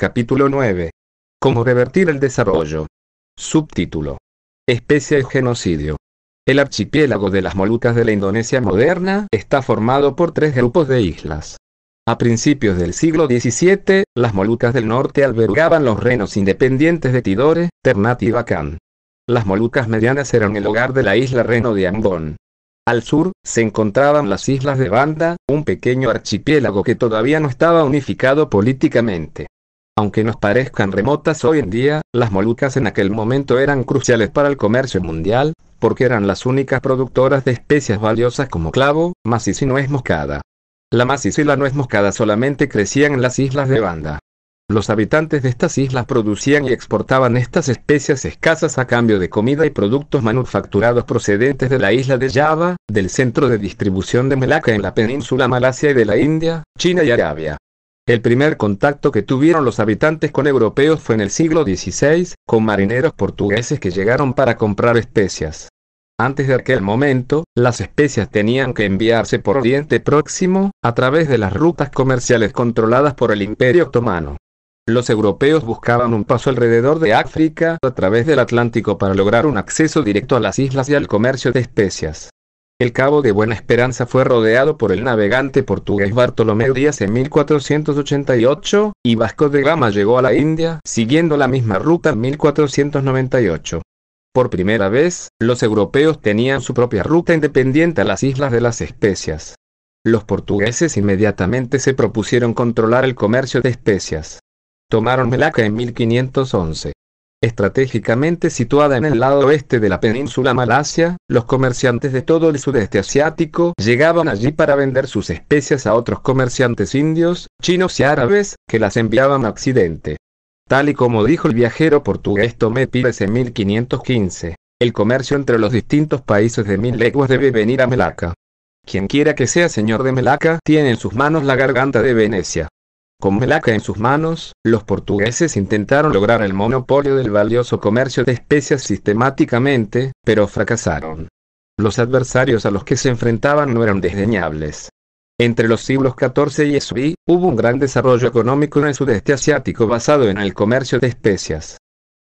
Capítulo 9. Cómo revertir el desarrollo. Subtítulo. Especie genocidio. El archipiélago de las Molucas de la Indonesia moderna está formado por tres grupos de islas. A principios del siglo XVII, las Molucas del norte albergaban los renos independientes de Tidore, Ternate y Bacán. Las Molucas medianas eran el hogar de la isla Reno de Ambon. Al sur, se encontraban las islas de Banda, un pequeño archipiélago que todavía no estaba unificado políticamente. Aunque nos parezcan remotas hoy en día, las Molucas en aquel momento eran cruciales para el comercio mundial, porque eran las únicas productoras de especias valiosas como clavo, maciz y nuez moscada. La maciz y la nuez moscada solamente crecían en las islas de Banda. Los habitantes de estas islas producían y exportaban estas especias escasas a cambio de comida y productos manufacturados procedentes de la isla de Java, del centro de distribución de Melaka en la península Malasia y de la India, China y Arabia. El primer contacto que tuvieron los habitantes con europeos fue en el siglo XVI, con marineros portugueses que llegaron para comprar especias. Antes de aquel momento, las especias tenían que enviarse por Oriente Próximo, a través de las rutas comerciales controladas por el Imperio Otomano. Los europeos buscaban un paso alrededor de África a través del Atlántico para lograr un acceso directo a las islas y al comercio de especias. El Cabo de Buena Esperanza fue rodeado por el navegante portugués Bartolomé Díaz en 1488, y Vasco de Gama llegó a la India, siguiendo la misma ruta en 1498. Por primera vez, los europeos tenían su propia ruta independiente a las Islas de las Especias. Los portugueses inmediatamente se propusieron controlar el comercio de especias. Tomaron Melaca en 1511. Estratégicamente situada en el lado oeste de la península Malasia, los comerciantes de todo el sudeste asiático llegaban allí para vender sus especias a otros comerciantes indios, chinos y árabes, que las enviaban a Occidente. Tal y como dijo el viajero portugués Tomé Pires en 1515, el comercio entre los distintos países de mil leguas debe venir a Melaka. Quien quiera que sea señor de Melaka, tiene en sus manos la garganta de Venecia. Con melaca en sus manos, los portugueses intentaron lograr el monopolio del valioso comercio de especias sistemáticamente, pero fracasaron. Los adversarios a los que se enfrentaban no eran desdeñables. Entre los siglos XIV y XVI, hubo un gran desarrollo económico en el sudeste asiático basado en el comercio de especias.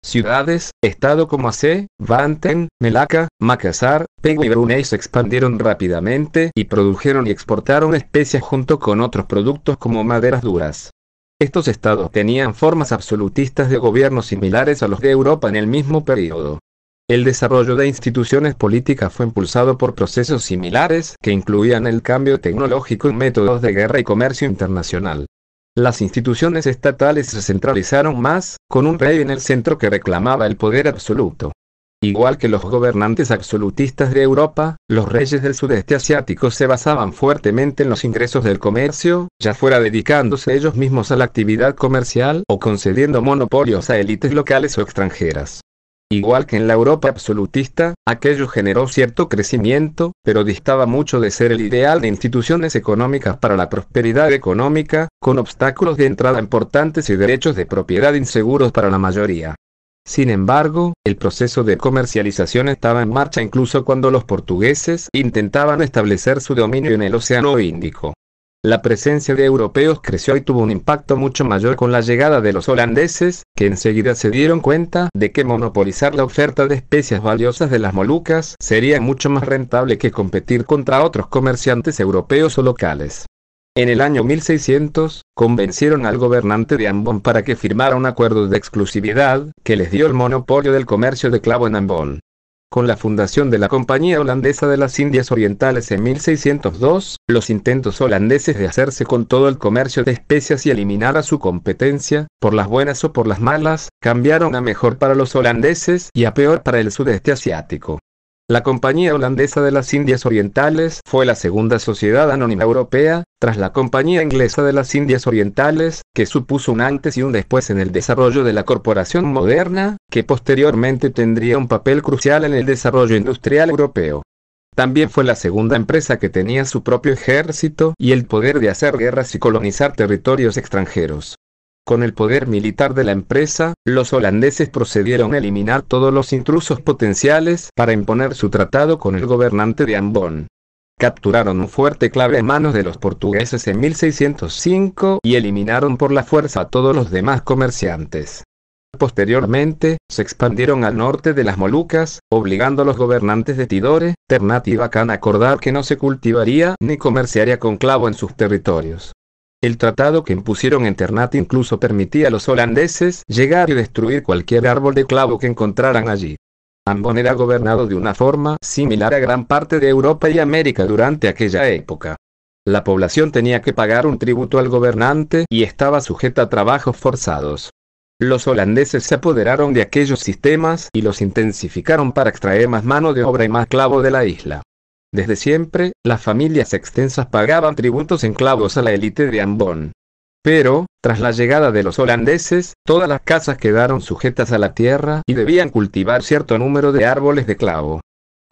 Ciudades, estado como Aceh, Banten, Melaka, Makassar, Pegu y Brunei se expandieron rápidamente y produjeron y exportaron especias junto con otros productos como maderas duras. Estos estados tenían formas absolutistas de gobierno similares a los de Europa en el mismo periodo. El desarrollo de instituciones políticas fue impulsado por procesos similares que incluían el cambio tecnológico y métodos de guerra y comercio internacional. Las instituciones estatales se centralizaron más, con un rey en el centro que reclamaba el poder absoluto. Igual que los gobernantes absolutistas de Europa, los reyes del sudeste asiático se basaban fuertemente en los ingresos del comercio, ya fuera dedicándose ellos mismos a la actividad comercial o concediendo monopolios a élites locales o extranjeras. Igual que en la Europa absolutista, aquello generó cierto crecimiento, pero distaba mucho de ser el ideal de instituciones económicas para la prosperidad económica, con obstáculos de entrada importantes y derechos de propiedad inseguros para la mayoría. Sin embargo, el proceso de comercialización estaba en marcha incluso cuando los portugueses intentaban establecer su dominio en el Océano Índico. La presencia de europeos creció y tuvo un impacto mucho mayor con la llegada de los holandeses, que enseguida se dieron cuenta de que monopolizar la oferta de especias valiosas de las Molucas sería mucho más rentable que competir contra otros comerciantes europeos o locales. En el año 1600, convencieron al gobernante de Ambon para que firmara un acuerdo de exclusividad, que les dio el monopolio del comercio de clavo en Ambon. Con la fundación de la Compañía Holandesa de las Indias Orientales en 1602, los intentos holandeses de hacerse con todo el comercio de especias y eliminar a su competencia, por las buenas o por las malas, cambiaron a mejor para los holandeses y a peor para el sudeste asiático. La Compañía Holandesa de las Indias Orientales fue la segunda sociedad anónima europea, tras la Compañía Inglesa de las Indias Orientales, que supuso un antes y un después en el desarrollo de la corporación moderna, que posteriormente tendría un papel crucial en el desarrollo industrial europeo. También fue la segunda empresa que tenía su propio ejército y el poder de hacer guerras y colonizar territorios extranjeros. Con el poder militar de la empresa, los holandeses procedieron a eliminar todos los intrusos potenciales para imponer su tratado con el gobernante de Ambon. Capturaron un fuerte clave en manos de los portugueses en 1605 y eliminaron por la fuerza a todos los demás comerciantes. Posteriormente, se expandieron al norte de las Molucas, obligando a los gobernantes de Tidore, Ternate y Bacán a acordar que no se cultivaría ni comerciaría con clavo en sus territorios. El tratado que impusieron en Ternate incluso permitía a los holandeses llegar y destruir cualquier árbol de clavo que encontraran allí. Ambon era gobernado de una forma similar a gran parte de Europa y América durante aquella época. La población tenía que pagar un tributo al gobernante y estaba sujeta a trabajos forzados. Los holandeses se apoderaron de aquellos sistemas y los intensificaron para extraer más mano de obra y más clavo de la isla. Desde siempre, las familias extensas pagaban tributos enclavos a la élite de Ambón. Pero, tras la llegada de los holandeses, todas las casas quedaron sujetas a la tierra y debían cultivar cierto número de árboles de clavo.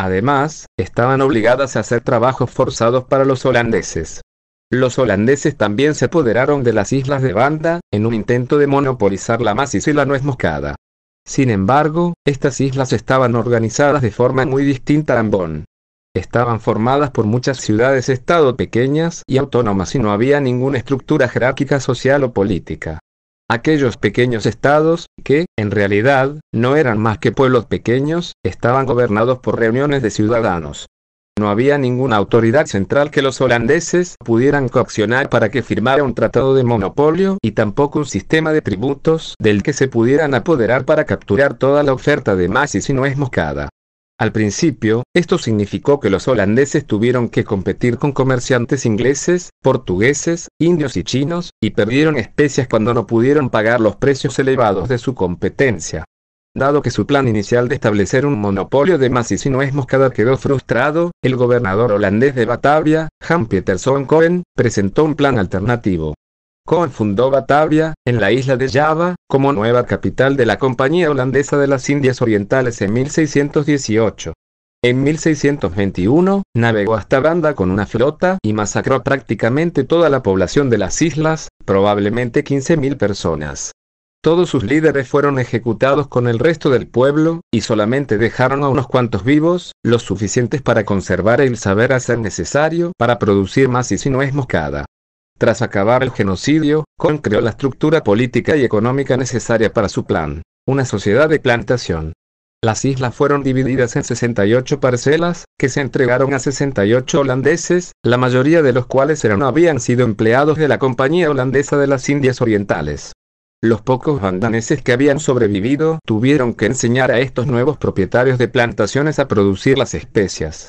Además, estaban obligadas a hacer trabajos forzados para los holandeses. Los holandeses también se apoderaron de las islas de Banda, en un intento de monopolizar la maciza y la nuez moscada. Sin embargo, estas islas estaban organizadas de forma muy distinta a Ambón. Estaban formadas por muchas ciudades-estado pequeñas y autónomas y no había ninguna estructura jerárquica social o política. Aquellos pequeños estados, que, en realidad, no eran más que pueblos pequeños, estaban gobernados por reuniones de ciudadanos. No había ninguna autoridad central que los holandeses pudieran coaccionar para que firmara un tratado de monopolio y tampoco un sistema de tributos del que se pudieran apoderar para capturar toda la oferta de más y si no es moscada. Al principio, esto significó que los holandeses tuvieron que competir con comerciantes ingleses, portugueses, indios y chinos, y perdieron especias cuando no pudieron pagar los precios elevados de su competencia. Dado que su plan inicial de establecer un monopolio de maíz y moscada quedó frustrado, el gobernador holandés de Batavia, Jan Peterson Cohen, presentó un plan alternativo. Cohen fundó Batavia, en la isla de Java, como nueva capital de la Compañía Holandesa de las Indias Orientales en 1618. En 1621, navegó hasta Banda con una flota y masacró prácticamente toda la población de las islas, probablemente 15.000 personas. Todos sus líderes fueron ejecutados con el resto del pueblo, y solamente dejaron a unos cuantos vivos, los suficientes para conservar el saber hacer necesario para producir más y si no es moscada. Tras acabar el genocidio, concreó creó la estructura política y económica necesaria para su plan, una sociedad de plantación. Las islas fueron divididas en 68 parcelas, que se entregaron a 68 holandeses, la mayoría de los cuales eran o habían sido empleados de la Compañía Holandesa de las Indias Orientales. Los pocos bandaneses que habían sobrevivido tuvieron que enseñar a estos nuevos propietarios de plantaciones a producir las especias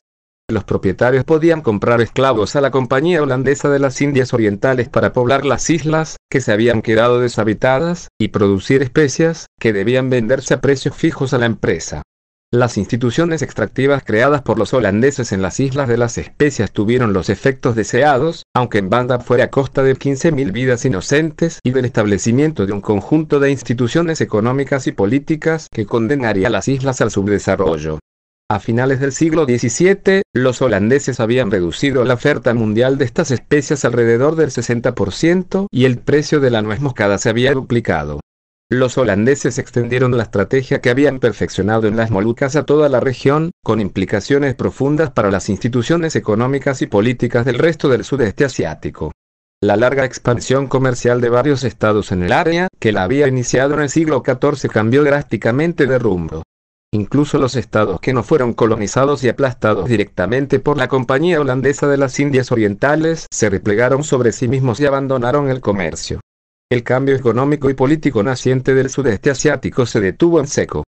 los propietarios podían comprar esclavos a la Compañía Holandesa de las Indias Orientales para poblar las islas, que se habían quedado deshabitadas, y producir especias, que debían venderse a precios fijos a la empresa. Las instituciones extractivas creadas por los holandeses en las islas de las especias tuvieron los efectos deseados, aunque en banda fuera a costa de 15.000 vidas inocentes y del establecimiento de un conjunto de instituciones económicas y políticas que condenaría las islas al subdesarrollo. A finales del siglo XVII, los holandeses habían reducido la oferta mundial de estas especias alrededor del 60% y el precio de la nuez moscada se había duplicado. Los holandeses extendieron la estrategia que habían perfeccionado en las Molucas a toda la región, con implicaciones profundas para las instituciones económicas y políticas del resto del sudeste asiático. La larga expansión comercial de varios estados en el área, que la había iniciado en el siglo XIV, cambió drásticamente de rumbo. Incluso los estados que no fueron colonizados y aplastados directamente por la Compañía Holandesa de las Indias Orientales se replegaron sobre sí mismos y abandonaron el comercio. El cambio económico y político naciente del sudeste asiático se detuvo en seco.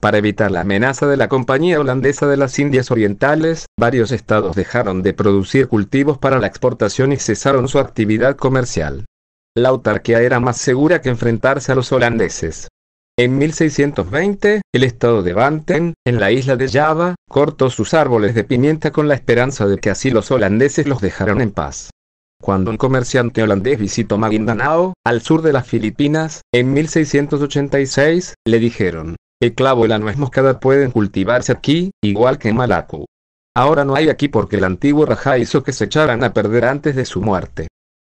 Para evitar la amenaza de la Compañía Holandesa de las Indias Orientales, varios estados dejaron de producir cultivos para la exportación y cesaron su actividad comercial. La autarquía era más segura que enfrentarse a los holandeses. En 1620, el estado de Banten, en la isla de Java, cortó sus árboles de pimienta con la esperanza de que así los holandeses los dejaran en paz. Cuando un comerciante holandés visitó Maguindanao, al sur de las Filipinas, en 1686, le dijeron, el clavo y la nuez moscada pueden cultivarse aquí, igual que en Malacu. Ahora no hay aquí porque el antiguo Rajá hizo que se echaran a perder antes de su muerte.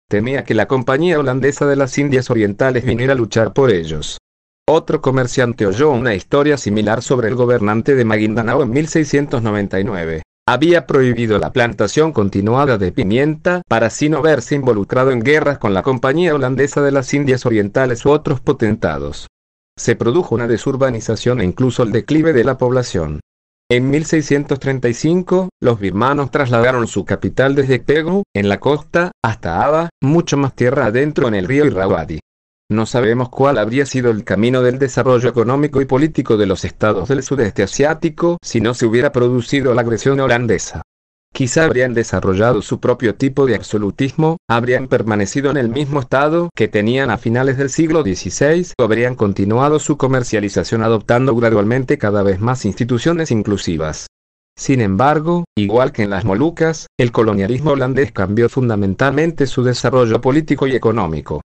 Temía que la Compañía Holandesa de las Indias Orientales viniera a luchar por ellos. Otro comerciante oyó una historia similar sobre el gobernante de Maguindanao en 1699. Había prohibido la plantación continuada de pimienta para así no verse involucrado en guerras con la Compañía Holandesa de las Indias Orientales u otros potentados. Se produjo una desurbanización e incluso el declive de la población. En 1635, los birmanos trasladaron su capital desde Pegu, en la costa, hasta Aba, mucho más tierra adentro en el río Irrawaddy. No sabemos cuál habría sido el camino del desarrollo económico y político de los estados del sudeste asiático si no se hubiera producido la agresión holandesa. Quizá habrían desarrollado su propio tipo de absolutismo, habrían permanecido en el mismo estado que tenían a finales del siglo XVI o habrían continuado su comercialización adoptando gradualmente cada vez más instituciones inclusivas. Sin embargo, igual que en las Molucas, el colonialismo holandés cambió fundamentalmente su desarrollo político y económico.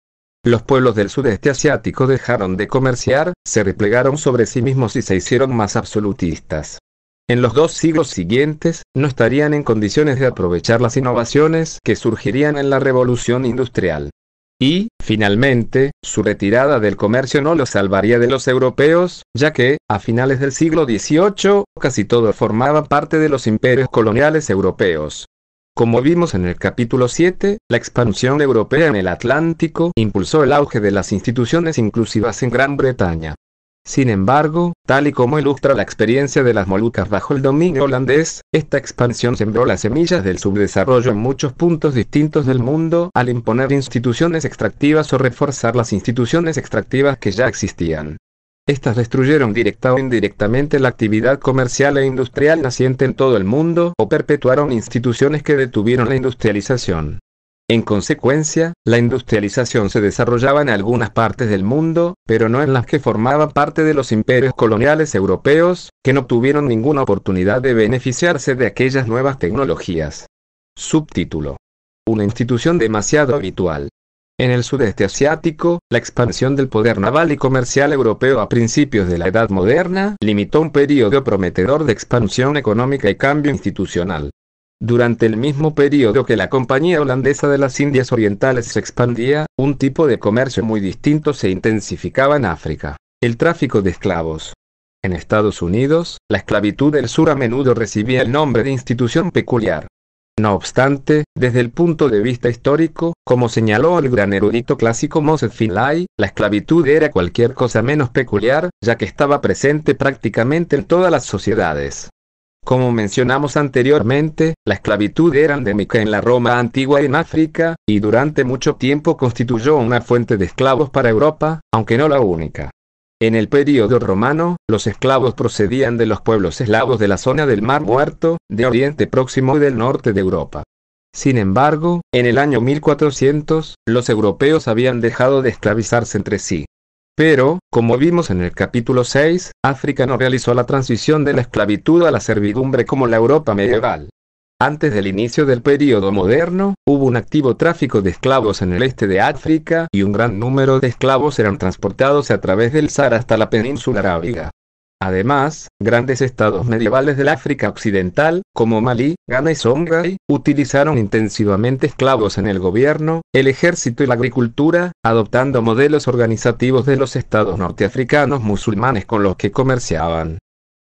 Los pueblos del sudeste asiático dejaron de comerciar, se replegaron sobre sí mismos y se hicieron más absolutistas. En los dos siglos siguientes, no estarían en condiciones de aprovechar las innovaciones que surgirían en la revolución industrial. Y, finalmente, su retirada del comercio no los salvaría de los europeos, ya que, a finales del siglo XVIII, casi todo formaba parte de los imperios coloniales europeos. Como vimos en el capítulo 7, la expansión europea en el Atlántico impulsó el auge de las instituciones inclusivas en Gran Bretaña. Sin embargo, tal y como ilustra la experiencia de las Molucas bajo el dominio holandés, esta expansión sembró las semillas del subdesarrollo en muchos puntos distintos del mundo al imponer instituciones extractivas o reforzar las instituciones extractivas que ya existían. Estas destruyeron directa o indirectamente la actividad comercial e industrial naciente en todo el mundo o perpetuaron instituciones que detuvieron la industrialización. En consecuencia, la industrialización se desarrollaba en algunas partes del mundo, pero no en las que formaban parte de los imperios coloniales europeos, que no tuvieron ninguna oportunidad de beneficiarse de aquellas nuevas tecnologías. Subtítulo. Una institución demasiado habitual. En el sudeste asiático, la expansión del poder naval y comercial europeo a principios de la Edad Moderna limitó un periodo prometedor de expansión económica y cambio institucional. Durante el mismo periodo que la Compañía Holandesa de las Indias Orientales se expandía, un tipo de comercio muy distinto se intensificaba en África, el tráfico de esclavos. En Estados Unidos, la esclavitud del sur a menudo recibía el nombre de institución peculiar. No obstante, desde el punto de vista histórico, como señaló el gran erudito clásico Moses Finlay, la esclavitud era cualquier cosa menos peculiar, ya que estaba presente prácticamente en todas las sociedades. Como mencionamos anteriormente, la esclavitud era endémica en la Roma antigua y en África, y durante mucho tiempo constituyó una fuente de esclavos para Europa, aunque no la única. En el periodo romano, los esclavos procedían de los pueblos eslavos de la zona del Mar Muerto, de Oriente Próximo y del norte de Europa. Sin embargo, en el año 1400, los europeos habían dejado de esclavizarse entre sí. Pero, como vimos en el capítulo 6, África no realizó la transición de la esclavitud a la servidumbre como la Europa medieval. Antes del inicio del período moderno, hubo un activo tráfico de esclavos en el este de África y un gran número de esclavos eran transportados a través del Sahara hasta la península arábiga. Además, grandes estados medievales del África Occidental, como Malí, Ghana y Songhai, utilizaron intensivamente esclavos en el gobierno, el ejército y la agricultura, adoptando modelos organizativos de los estados norteafricanos musulmanes con los que comerciaban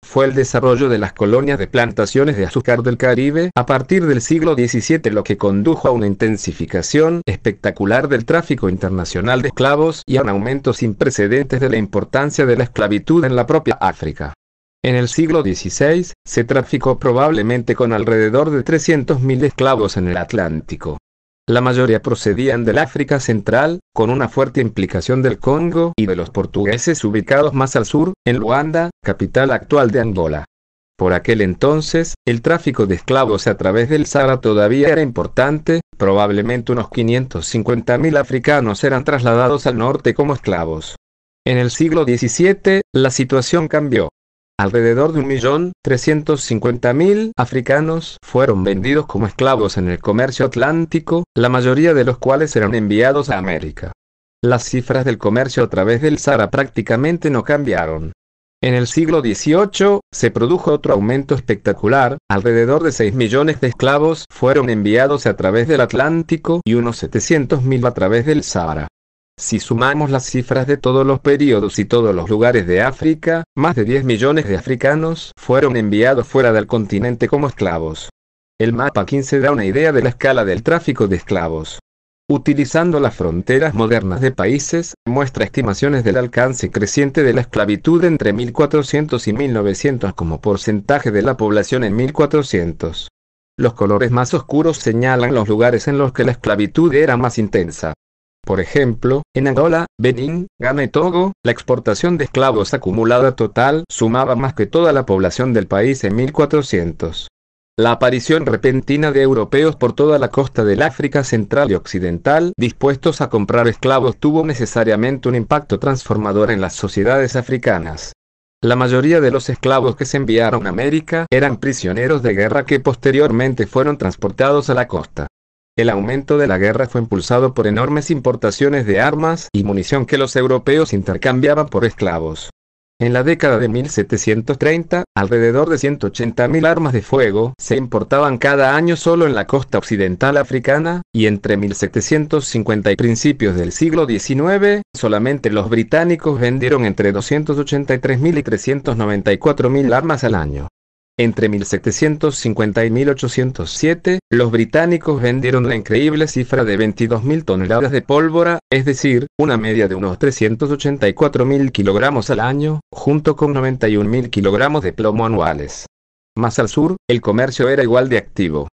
fue el desarrollo de las colonias de plantaciones de azúcar del Caribe a partir del siglo XVII lo que condujo a una intensificación espectacular del tráfico internacional de esclavos y a un aumento sin precedentes de la importancia de la esclavitud en la propia África. En el siglo XVI, se traficó probablemente con alrededor de 300.000 esclavos en el Atlántico. La mayoría procedían del África Central, con una fuerte implicación del Congo y de los portugueses ubicados más al sur, en Luanda, capital actual de Angola. Por aquel entonces, el tráfico de esclavos a través del Sahara todavía era importante, probablemente unos 550.000 africanos eran trasladados al norte como esclavos. En el siglo XVII, la situación cambió. Alrededor de 1.350.000 africanos fueron vendidos como esclavos en el comercio atlántico, la mayoría de los cuales eran enviados a América. Las cifras del comercio a través del Sahara prácticamente no cambiaron. En el siglo XVIII, se produjo otro aumento espectacular, alrededor de 6 millones de esclavos fueron enviados a través del Atlántico y unos 700.000 a través del Sahara. Si sumamos las cifras de todos los periodos y todos los lugares de África, más de 10 millones de africanos fueron enviados fuera del continente como esclavos. El mapa 15 da una idea de la escala del tráfico de esclavos. Utilizando las fronteras modernas de países, muestra estimaciones del alcance creciente de la esclavitud entre 1400 y 1900 como porcentaje de la población en 1400. Los colores más oscuros señalan los lugares en los que la esclavitud era más intensa. Por ejemplo, en Angola, Benín, Ghana y Togo, la exportación de esclavos acumulada total sumaba más que toda la población del país en 1400. La aparición repentina de europeos por toda la costa del África central y occidental dispuestos a comprar esclavos tuvo necesariamente un impacto transformador en las sociedades africanas. La mayoría de los esclavos que se enviaron a América eran prisioneros de guerra que posteriormente fueron transportados a la costa. El aumento de la guerra fue impulsado por enormes importaciones de armas y munición que los europeos intercambiaban por esclavos. En la década de 1730, alrededor de 180.000 armas de fuego se importaban cada año solo en la costa occidental africana, y entre 1750 y principios del siglo XIX, solamente los británicos vendieron entre 283.000 y 394.000 armas al año. Entre 1750 y 1807, los británicos vendieron la increíble cifra de 22.000 toneladas de pólvora, es decir, una media de unos 384.000 kilogramos al año, junto con 91.000 kilogramos de plomo anuales. Más al sur, el comercio era igual de activo.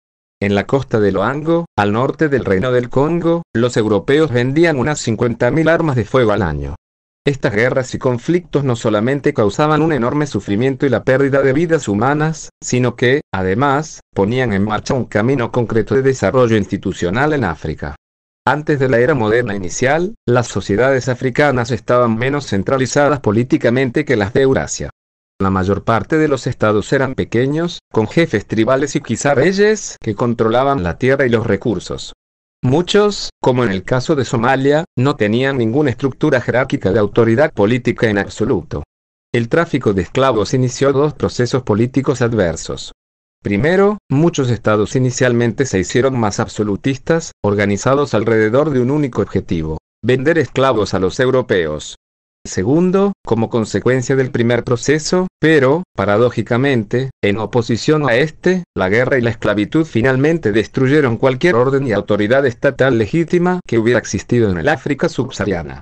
En la costa de Loango, al norte del reino del Congo, los europeos vendían unas 50.000 armas de fuego al año. Estas guerras y conflictos no solamente causaban un enorme sufrimiento y la pérdida de vidas humanas, sino que, además, ponían en marcha un camino concreto de desarrollo institucional en África. Antes de la era moderna inicial, las sociedades africanas estaban menos centralizadas políticamente que las de Eurasia. La mayor parte de los estados eran pequeños, con jefes tribales y quizá reyes que controlaban la tierra y los recursos. Muchos, como en el caso de Somalia, no tenían ninguna estructura jerárquica de autoridad política en absoluto. El tráfico de esclavos inició dos procesos políticos adversos. Primero, muchos estados inicialmente se hicieron más absolutistas, organizados alrededor de un único objetivo, vender esclavos a los europeos segundo, como consecuencia del primer proceso, pero, paradójicamente, en oposición a este, la guerra y la esclavitud finalmente destruyeron cualquier orden y autoridad estatal legítima que hubiera existido en el África subsahariana.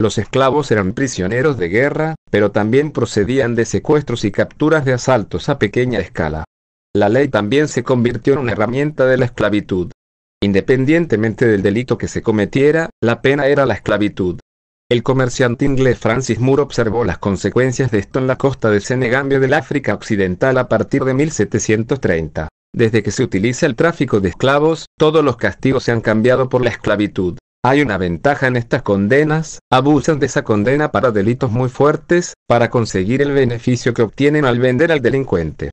Los esclavos eran prisioneros de guerra, pero también procedían de secuestros y capturas de asaltos a pequeña escala. La ley también se convirtió en una herramienta de la esclavitud. Independientemente del delito que se cometiera, la pena era la esclavitud. El comerciante inglés Francis Moore observó las consecuencias de esto en la costa de Senegambia del África Occidental a partir de 1730. Desde que se utiliza el tráfico de esclavos, todos los castigos se han cambiado por la esclavitud. Hay una ventaja en estas condenas, abusan de esa condena para delitos muy fuertes, para conseguir el beneficio que obtienen al vender al delincuente.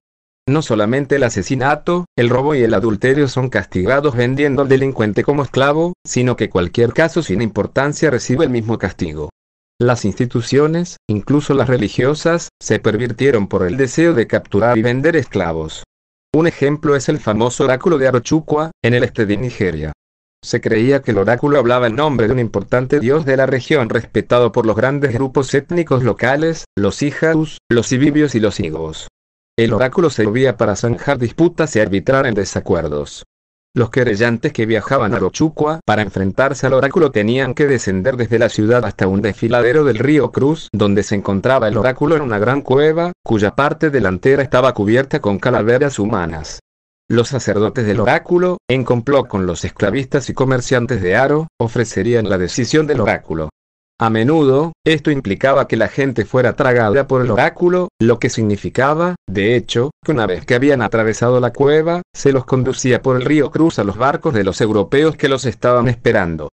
No solamente el asesinato, el robo y el adulterio son castigados vendiendo al delincuente como esclavo, sino que cualquier caso sin importancia recibe el mismo castigo. Las instituciones, incluso las religiosas, se pervirtieron por el deseo de capturar y vender esclavos. Un ejemplo es el famoso oráculo de Arochukwa, en el este de Nigeria. Se creía que el oráculo hablaba en nombre de un importante dios de la región respetado por los grandes grupos étnicos locales, los Hijus, los Ibibios y los higos. El oráculo servía para zanjar disputas y arbitrar en desacuerdos. Los querellantes que viajaban a Rochucua para enfrentarse al oráculo tenían que descender desde la ciudad hasta un desfiladero del río Cruz, donde se encontraba el oráculo en una gran cueva, cuya parte delantera estaba cubierta con calaveras humanas. Los sacerdotes del oráculo, en complot con los esclavistas y comerciantes de Aro, ofrecerían la decisión del oráculo. A menudo, esto implicaba que la gente fuera tragada por el oráculo, lo que significaba, de hecho, que una vez que habían atravesado la cueva, se los conducía por el río Cruz a los barcos de los europeos que los estaban esperando.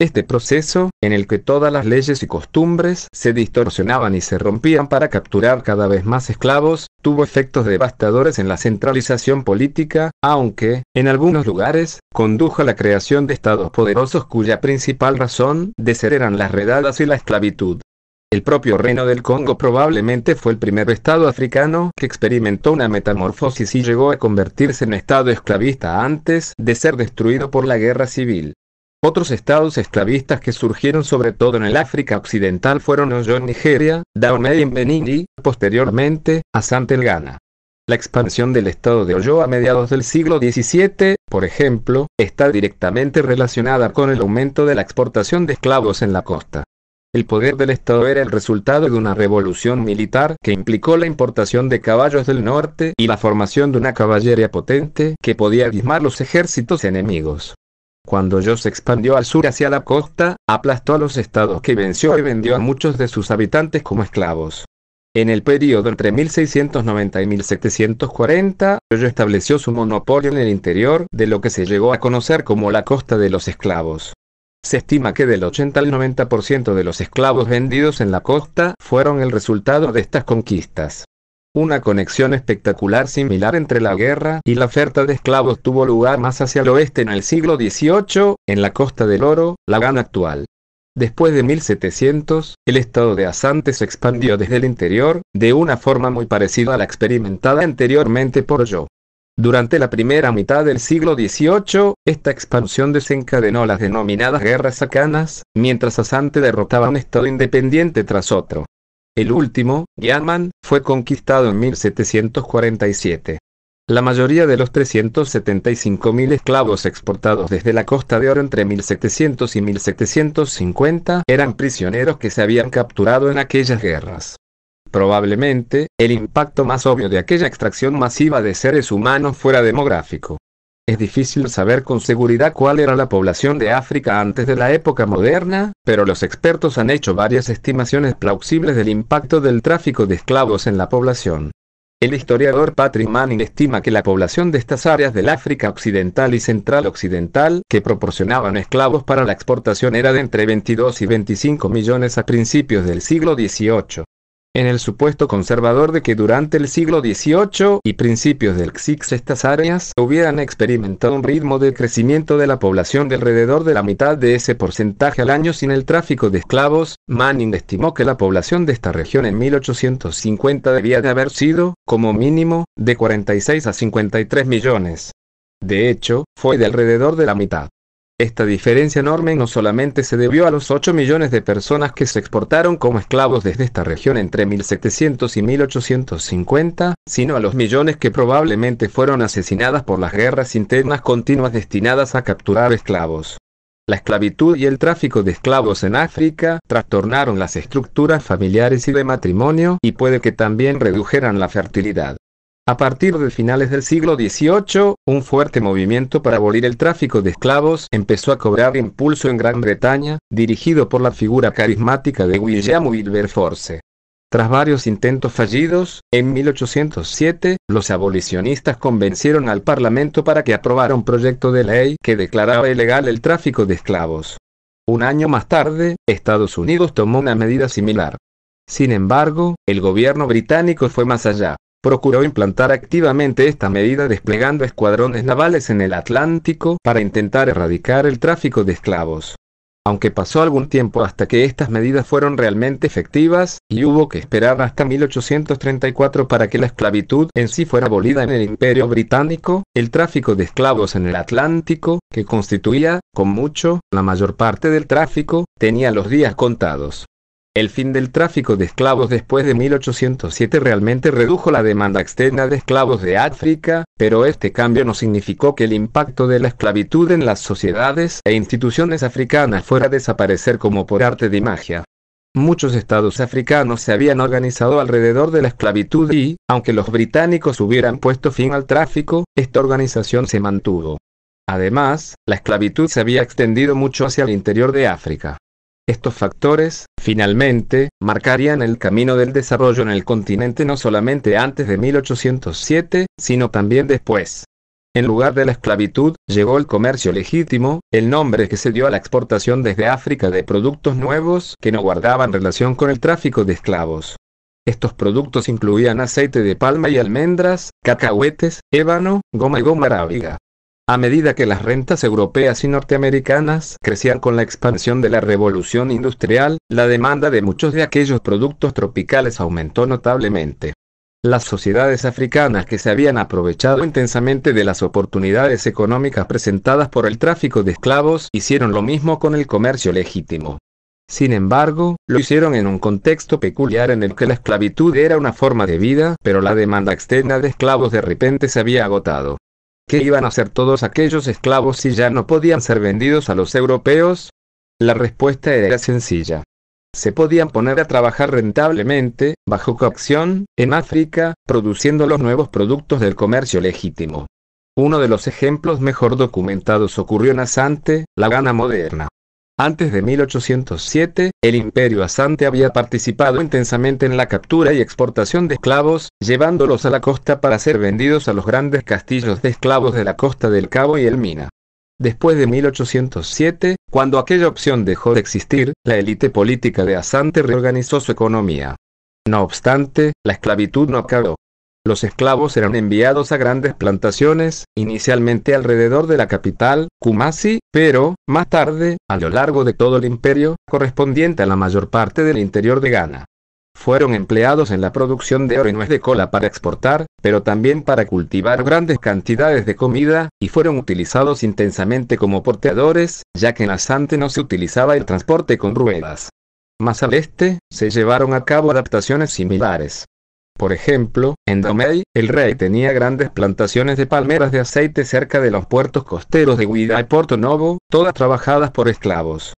Este proceso, en el que todas las leyes y costumbres se distorsionaban y se rompían para capturar cada vez más esclavos, tuvo efectos devastadores en la centralización política, aunque, en algunos lugares, condujo a la creación de estados poderosos cuya principal razón de ser eran las redadas y la esclavitud. El propio reino del Congo probablemente fue el primer estado africano que experimentó una metamorfosis y llegó a convertirse en estado esclavista antes de ser destruido por la guerra civil. Otros estados esclavistas que surgieron sobre todo en el África Occidental fueron Oyo en Nigeria, Dahomey en Benin y, posteriormente, Asante en Ghana. La expansión del estado de Oyo a mediados del siglo XVII, por ejemplo, está directamente relacionada con el aumento de la exportación de esclavos en la costa. El poder del Estado era el resultado de una revolución militar que implicó la importación de caballos del norte y la formación de una caballería potente que podía abismar los ejércitos enemigos. Cuando Yo se expandió al sur hacia la costa, aplastó a los estados que venció y vendió a muchos de sus habitantes como esclavos. En el periodo entre 1690 y 1740, Yoyo estableció su monopolio en el interior de lo que se llegó a conocer como la costa de los esclavos. Se estima que del 80 al 90% de los esclavos vendidos en la costa fueron el resultado de estas conquistas. Una conexión espectacular similar entre la guerra y la oferta de esclavos tuvo lugar más hacia el oeste en el siglo XVIII, en la Costa del Oro, la Ghana actual. Después de 1700, el estado de Asante se expandió desde el interior, de una forma muy parecida a la experimentada anteriormente por Yo. Durante la primera mitad del siglo XVIII, esta expansión desencadenó las denominadas guerras sacanas, mientras Asante derrotaba un estado independiente tras otro. El último, Yanman, fue conquistado en 1747. La mayoría de los 375.000 esclavos exportados desde la Costa de Oro entre 1700 y 1750 eran prisioneros que se habían capturado en aquellas guerras. Probablemente, el impacto más obvio de aquella extracción masiva de seres humanos fuera demográfico. Es difícil saber con seguridad cuál era la población de África antes de la época moderna, pero los expertos han hecho varias estimaciones plausibles del impacto del tráfico de esclavos en la población. El historiador Patrick Manning estima que la población de estas áreas del África Occidental y Central Occidental que proporcionaban esclavos para la exportación era de entre 22 y 25 millones a principios del siglo XVIII en el supuesto conservador de que durante el siglo XVIII y principios del XIX estas áreas hubieran experimentado un ritmo de crecimiento de la población de alrededor de la mitad de ese porcentaje al año sin el tráfico de esclavos, Manning estimó que la población de esta región en 1850 debía de haber sido, como mínimo, de 46 a 53 millones. De hecho, fue de alrededor de la mitad. Esta diferencia enorme no solamente se debió a los 8 millones de personas que se exportaron como esclavos desde esta región entre 1700 y 1850, sino a los millones que probablemente fueron asesinadas por las guerras internas continuas destinadas a capturar esclavos. La esclavitud y el tráfico de esclavos en África trastornaron las estructuras familiares y de matrimonio y puede que también redujeran la fertilidad. A partir de finales del siglo XVIII, un fuerte movimiento para abolir el tráfico de esclavos empezó a cobrar impulso en Gran Bretaña, dirigido por la figura carismática de William Wilberforce. Tras varios intentos fallidos, en 1807, los abolicionistas convencieron al Parlamento para que aprobara un proyecto de ley que declaraba ilegal el tráfico de esclavos. Un año más tarde, Estados Unidos tomó una medida similar. Sin embargo, el gobierno británico fue más allá procuró implantar activamente esta medida desplegando escuadrones navales en el Atlántico para intentar erradicar el tráfico de esclavos. Aunque pasó algún tiempo hasta que estas medidas fueron realmente efectivas, y hubo que esperar hasta 1834 para que la esclavitud en sí fuera abolida en el Imperio Británico, el tráfico de esclavos en el Atlántico, que constituía, con mucho, la mayor parte del tráfico, tenía los días contados. El fin del tráfico de esclavos después de 1807 realmente redujo la demanda externa de esclavos de África, pero este cambio no significó que el impacto de la esclavitud en las sociedades e instituciones africanas fuera a desaparecer como por arte de magia. Muchos estados africanos se habían organizado alrededor de la esclavitud y, aunque los británicos hubieran puesto fin al tráfico, esta organización se mantuvo. Además, la esclavitud se había extendido mucho hacia el interior de África. Estos factores, finalmente, marcarían el camino del desarrollo en el continente no solamente antes de 1807, sino también después. En lugar de la esclavitud, llegó el comercio legítimo, el nombre que se dio a la exportación desde África de productos nuevos que no guardaban relación con el tráfico de esclavos. Estos productos incluían aceite de palma y almendras, cacahuetes, ébano, goma y goma arábiga. A medida que las rentas europeas y norteamericanas crecían con la expansión de la revolución industrial, la demanda de muchos de aquellos productos tropicales aumentó notablemente. Las sociedades africanas que se habían aprovechado intensamente de las oportunidades económicas presentadas por el tráfico de esclavos hicieron lo mismo con el comercio legítimo. Sin embargo, lo hicieron en un contexto peculiar en el que la esclavitud era una forma de vida, pero la demanda externa de esclavos de repente se había agotado. ¿Qué iban a hacer todos aquellos esclavos si ya no podían ser vendidos a los europeos? La respuesta era sencilla. Se podían poner a trabajar rentablemente, bajo coacción, en África, produciendo los nuevos productos del comercio legítimo. Uno de los ejemplos mejor documentados ocurrió en Asante, la Ghana moderna. Antes de 1807, el imperio asante había participado intensamente en la captura y exportación de esclavos, llevándolos a la costa para ser vendidos a los grandes castillos de esclavos de la costa del Cabo y el Mina. Después de 1807, cuando aquella opción dejó de existir, la élite política de Asante reorganizó su economía. No obstante, la esclavitud no acabó. Los esclavos eran enviados a grandes plantaciones, inicialmente alrededor de la capital, Kumasi, pero, más tarde, a lo largo de todo el imperio, correspondiente a la mayor parte del interior de Ghana. Fueron empleados en la producción de oro y nuez de cola para exportar, pero también para cultivar grandes cantidades de comida, y fueron utilizados intensamente como porteadores, ya que en Asante no se utilizaba el transporte con ruedas. Más al este, se llevaron a cabo adaptaciones similares. Por ejemplo, en Domey, el rey tenía grandes plantaciones de palmeras de aceite cerca de los puertos costeros de Guida y Porto Novo, todas trabajadas por esclavos.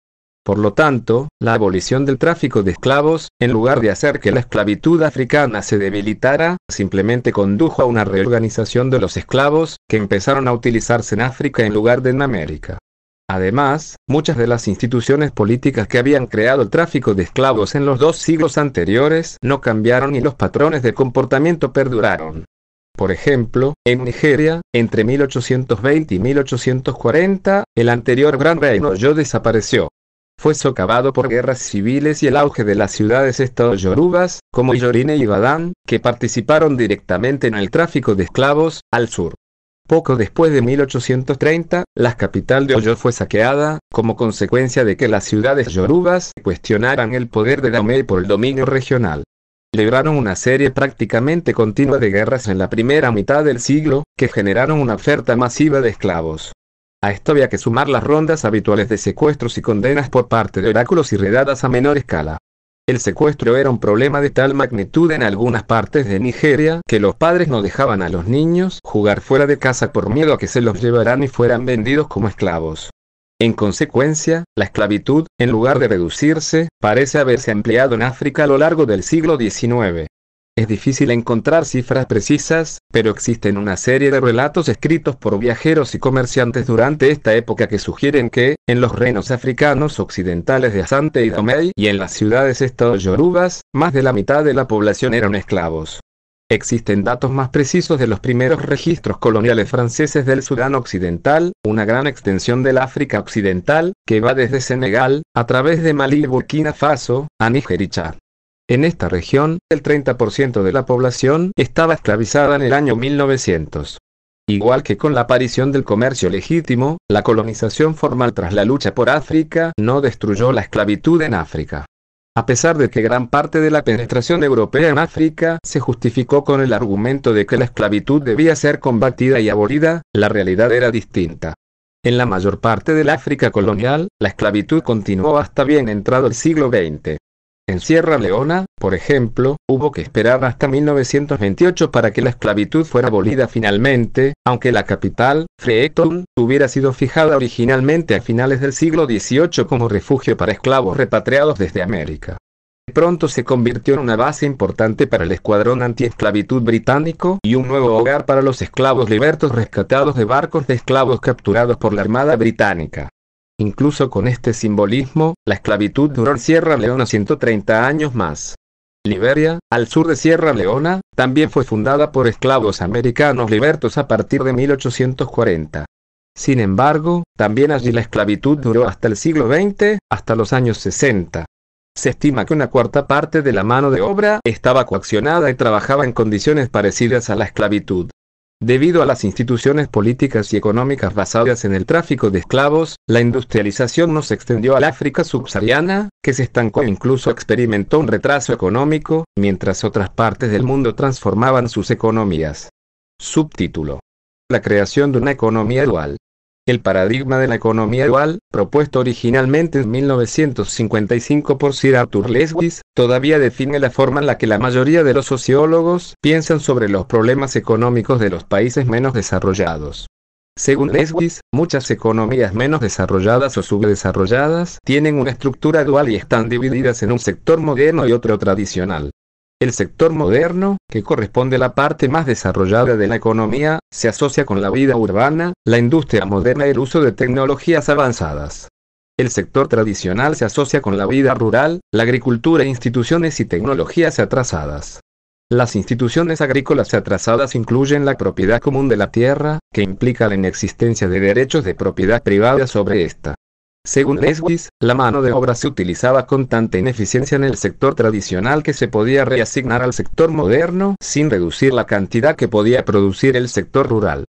Por lo tanto, la abolición del tráfico de esclavos, en lugar de hacer que la esclavitud africana se debilitara, simplemente condujo a una reorganización de los esclavos, que empezaron a utilizarse en África en lugar de en América. Además, muchas de las instituciones políticas que habían creado el tráfico de esclavos en los dos siglos anteriores no cambiaron y los patrones de comportamiento perduraron. Por ejemplo, en Nigeria, entre 1820 y 1840, el anterior gran reino Yo desapareció. Fue socavado por guerras civiles y el auge de las ciudades estadoyorubas, como Yorine y Badán, que participaron directamente en el tráfico de esclavos, al sur. Poco después de 1830, la capital de Oyo fue saqueada, como consecuencia de que las ciudades yorubas cuestionaran el poder de Dahomey por el dominio regional. Libraron una serie prácticamente continua de guerras en la primera mitad del siglo, que generaron una oferta masiva de esclavos. A esto había que sumar las rondas habituales de secuestros y condenas por parte de oráculos y redadas a menor escala. El secuestro era un problema de tal magnitud en algunas partes de Nigeria que los padres no dejaban a los niños jugar fuera de casa por miedo a que se los llevaran y fueran vendidos como esclavos. En consecuencia, la esclavitud, en lugar de reducirse, parece haberse ampliado en África a lo largo del siglo XIX. Es difícil encontrar cifras precisas, pero existen una serie de relatos escritos por viajeros y comerciantes durante esta época que sugieren que, en los reinos africanos occidentales de Asante y Domey y en las ciudades estado más de la mitad de la población eran esclavos. Existen datos más precisos de los primeros registros coloniales franceses del Sudán Occidental, una gran extensión del África Occidental, que va desde Senegal, a través de Malí y Burkina Faso, a Níger y en esta región, el 30% de la población estaba esclavizada en el año 1900. Igual que con la aparición del comercio legítimo, la colonización formal tras la lucha por África no destruyó la esclavitud en África. A pesar de que gran parte de la penetración europea en África se justificó con el argumento de que la esclavitud debía ser combatida y abolida, la realidad era distinta. En la mayor parte del África colonial, la esclavitud continuó hasta bien entrado el siglo XX. En Sierra Leona, por ejemplo, hubo que esperar hasta 1928 para que la esclavitud fuera abolida finalmente, aunque la capital, Freetown, hubiera sido fijada originalmente a finales del siglo XVIII como refugio para esclavos repatriados desde América pronto se convirtió en una base importante para el escuadrón antiesclavitud británico y un nuevo hogar para los esclavos libertos rescatados de barcos de esclavos capturados por la Armada Británica. Incluso con este simbolismo, la esclavitud duró en Sierra Leona 130 años más. Liberia, al sur de Sierra Leona, también fue fundada por esclavos americanos libertos a partir de 1840. Sin embargo, también allí la esclavitud duró hasta el siglo XX, hasta los años 60. Se estima que una cuarta parte de la mano de obra estaba coaccionada y trabajaba en condiciones parecidas a la esclavitud. Debido a las instituciones políticas y económicas basadas en el tráfico de esclavos, la industrialización no se extendió al África subsahariana, que se estancó e incluso experimentó un retraso económico, mientras otras partes del mundo transformaban sus economías. Subtítulo. La creación de una economía dual. El paradigma de la economía dual, propuesto originalmente en 1955 por Sir Arthur Leswis, todavía define la forma en la que la mayoría de los sociólogos piensan sobre los problemas económicos de los países menos desarrollados. Según Leswis, muchas economías menos desarrolladas o subdesarrolladas tienen una estructura dual y están divididas en un sector moderno y otro tradicional. El sector moderno, que corresponde a la parte más desarrollada de la economía, se asocia con la vida urbana, la industria moderna y el uso de tecnologías avanzadas. El sector tradicional se asocia con la vida rural, la agricultura, instituciones y tecnologías atrasadas. Las instituciones agrícolas atrasadas incluyen la propiedad común de la tierra, que implica la inexistencia de derechos de propiedad privada sobre esta. Según Leswis, la mano de obra se utilizaba con tanta ineficiencia en el sector tradicional que se podía reasignar al sector moderno sin reducir la cantidad que podía producir el sector rural.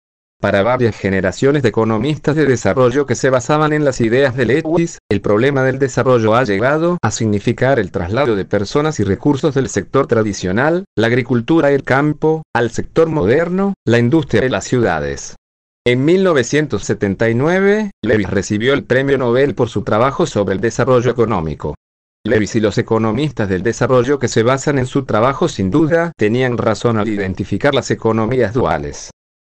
Para varias generaciones de economistas de desarrollo que se basaban en las ideas de Lewis, el problema del desarrollo ha llegado a significar el traslado de personas y recursos del sector tradicional, la agricultura y el campo, al sector moderno, la industria y las ciudades. En 1979, Lewis recibió el Premio Nobel por su trabajo sobre el desarrollo económico. Lewis y los economistas del desarrollo que se basan en su trabajo sin duda tenían razón al identificar las economías duales.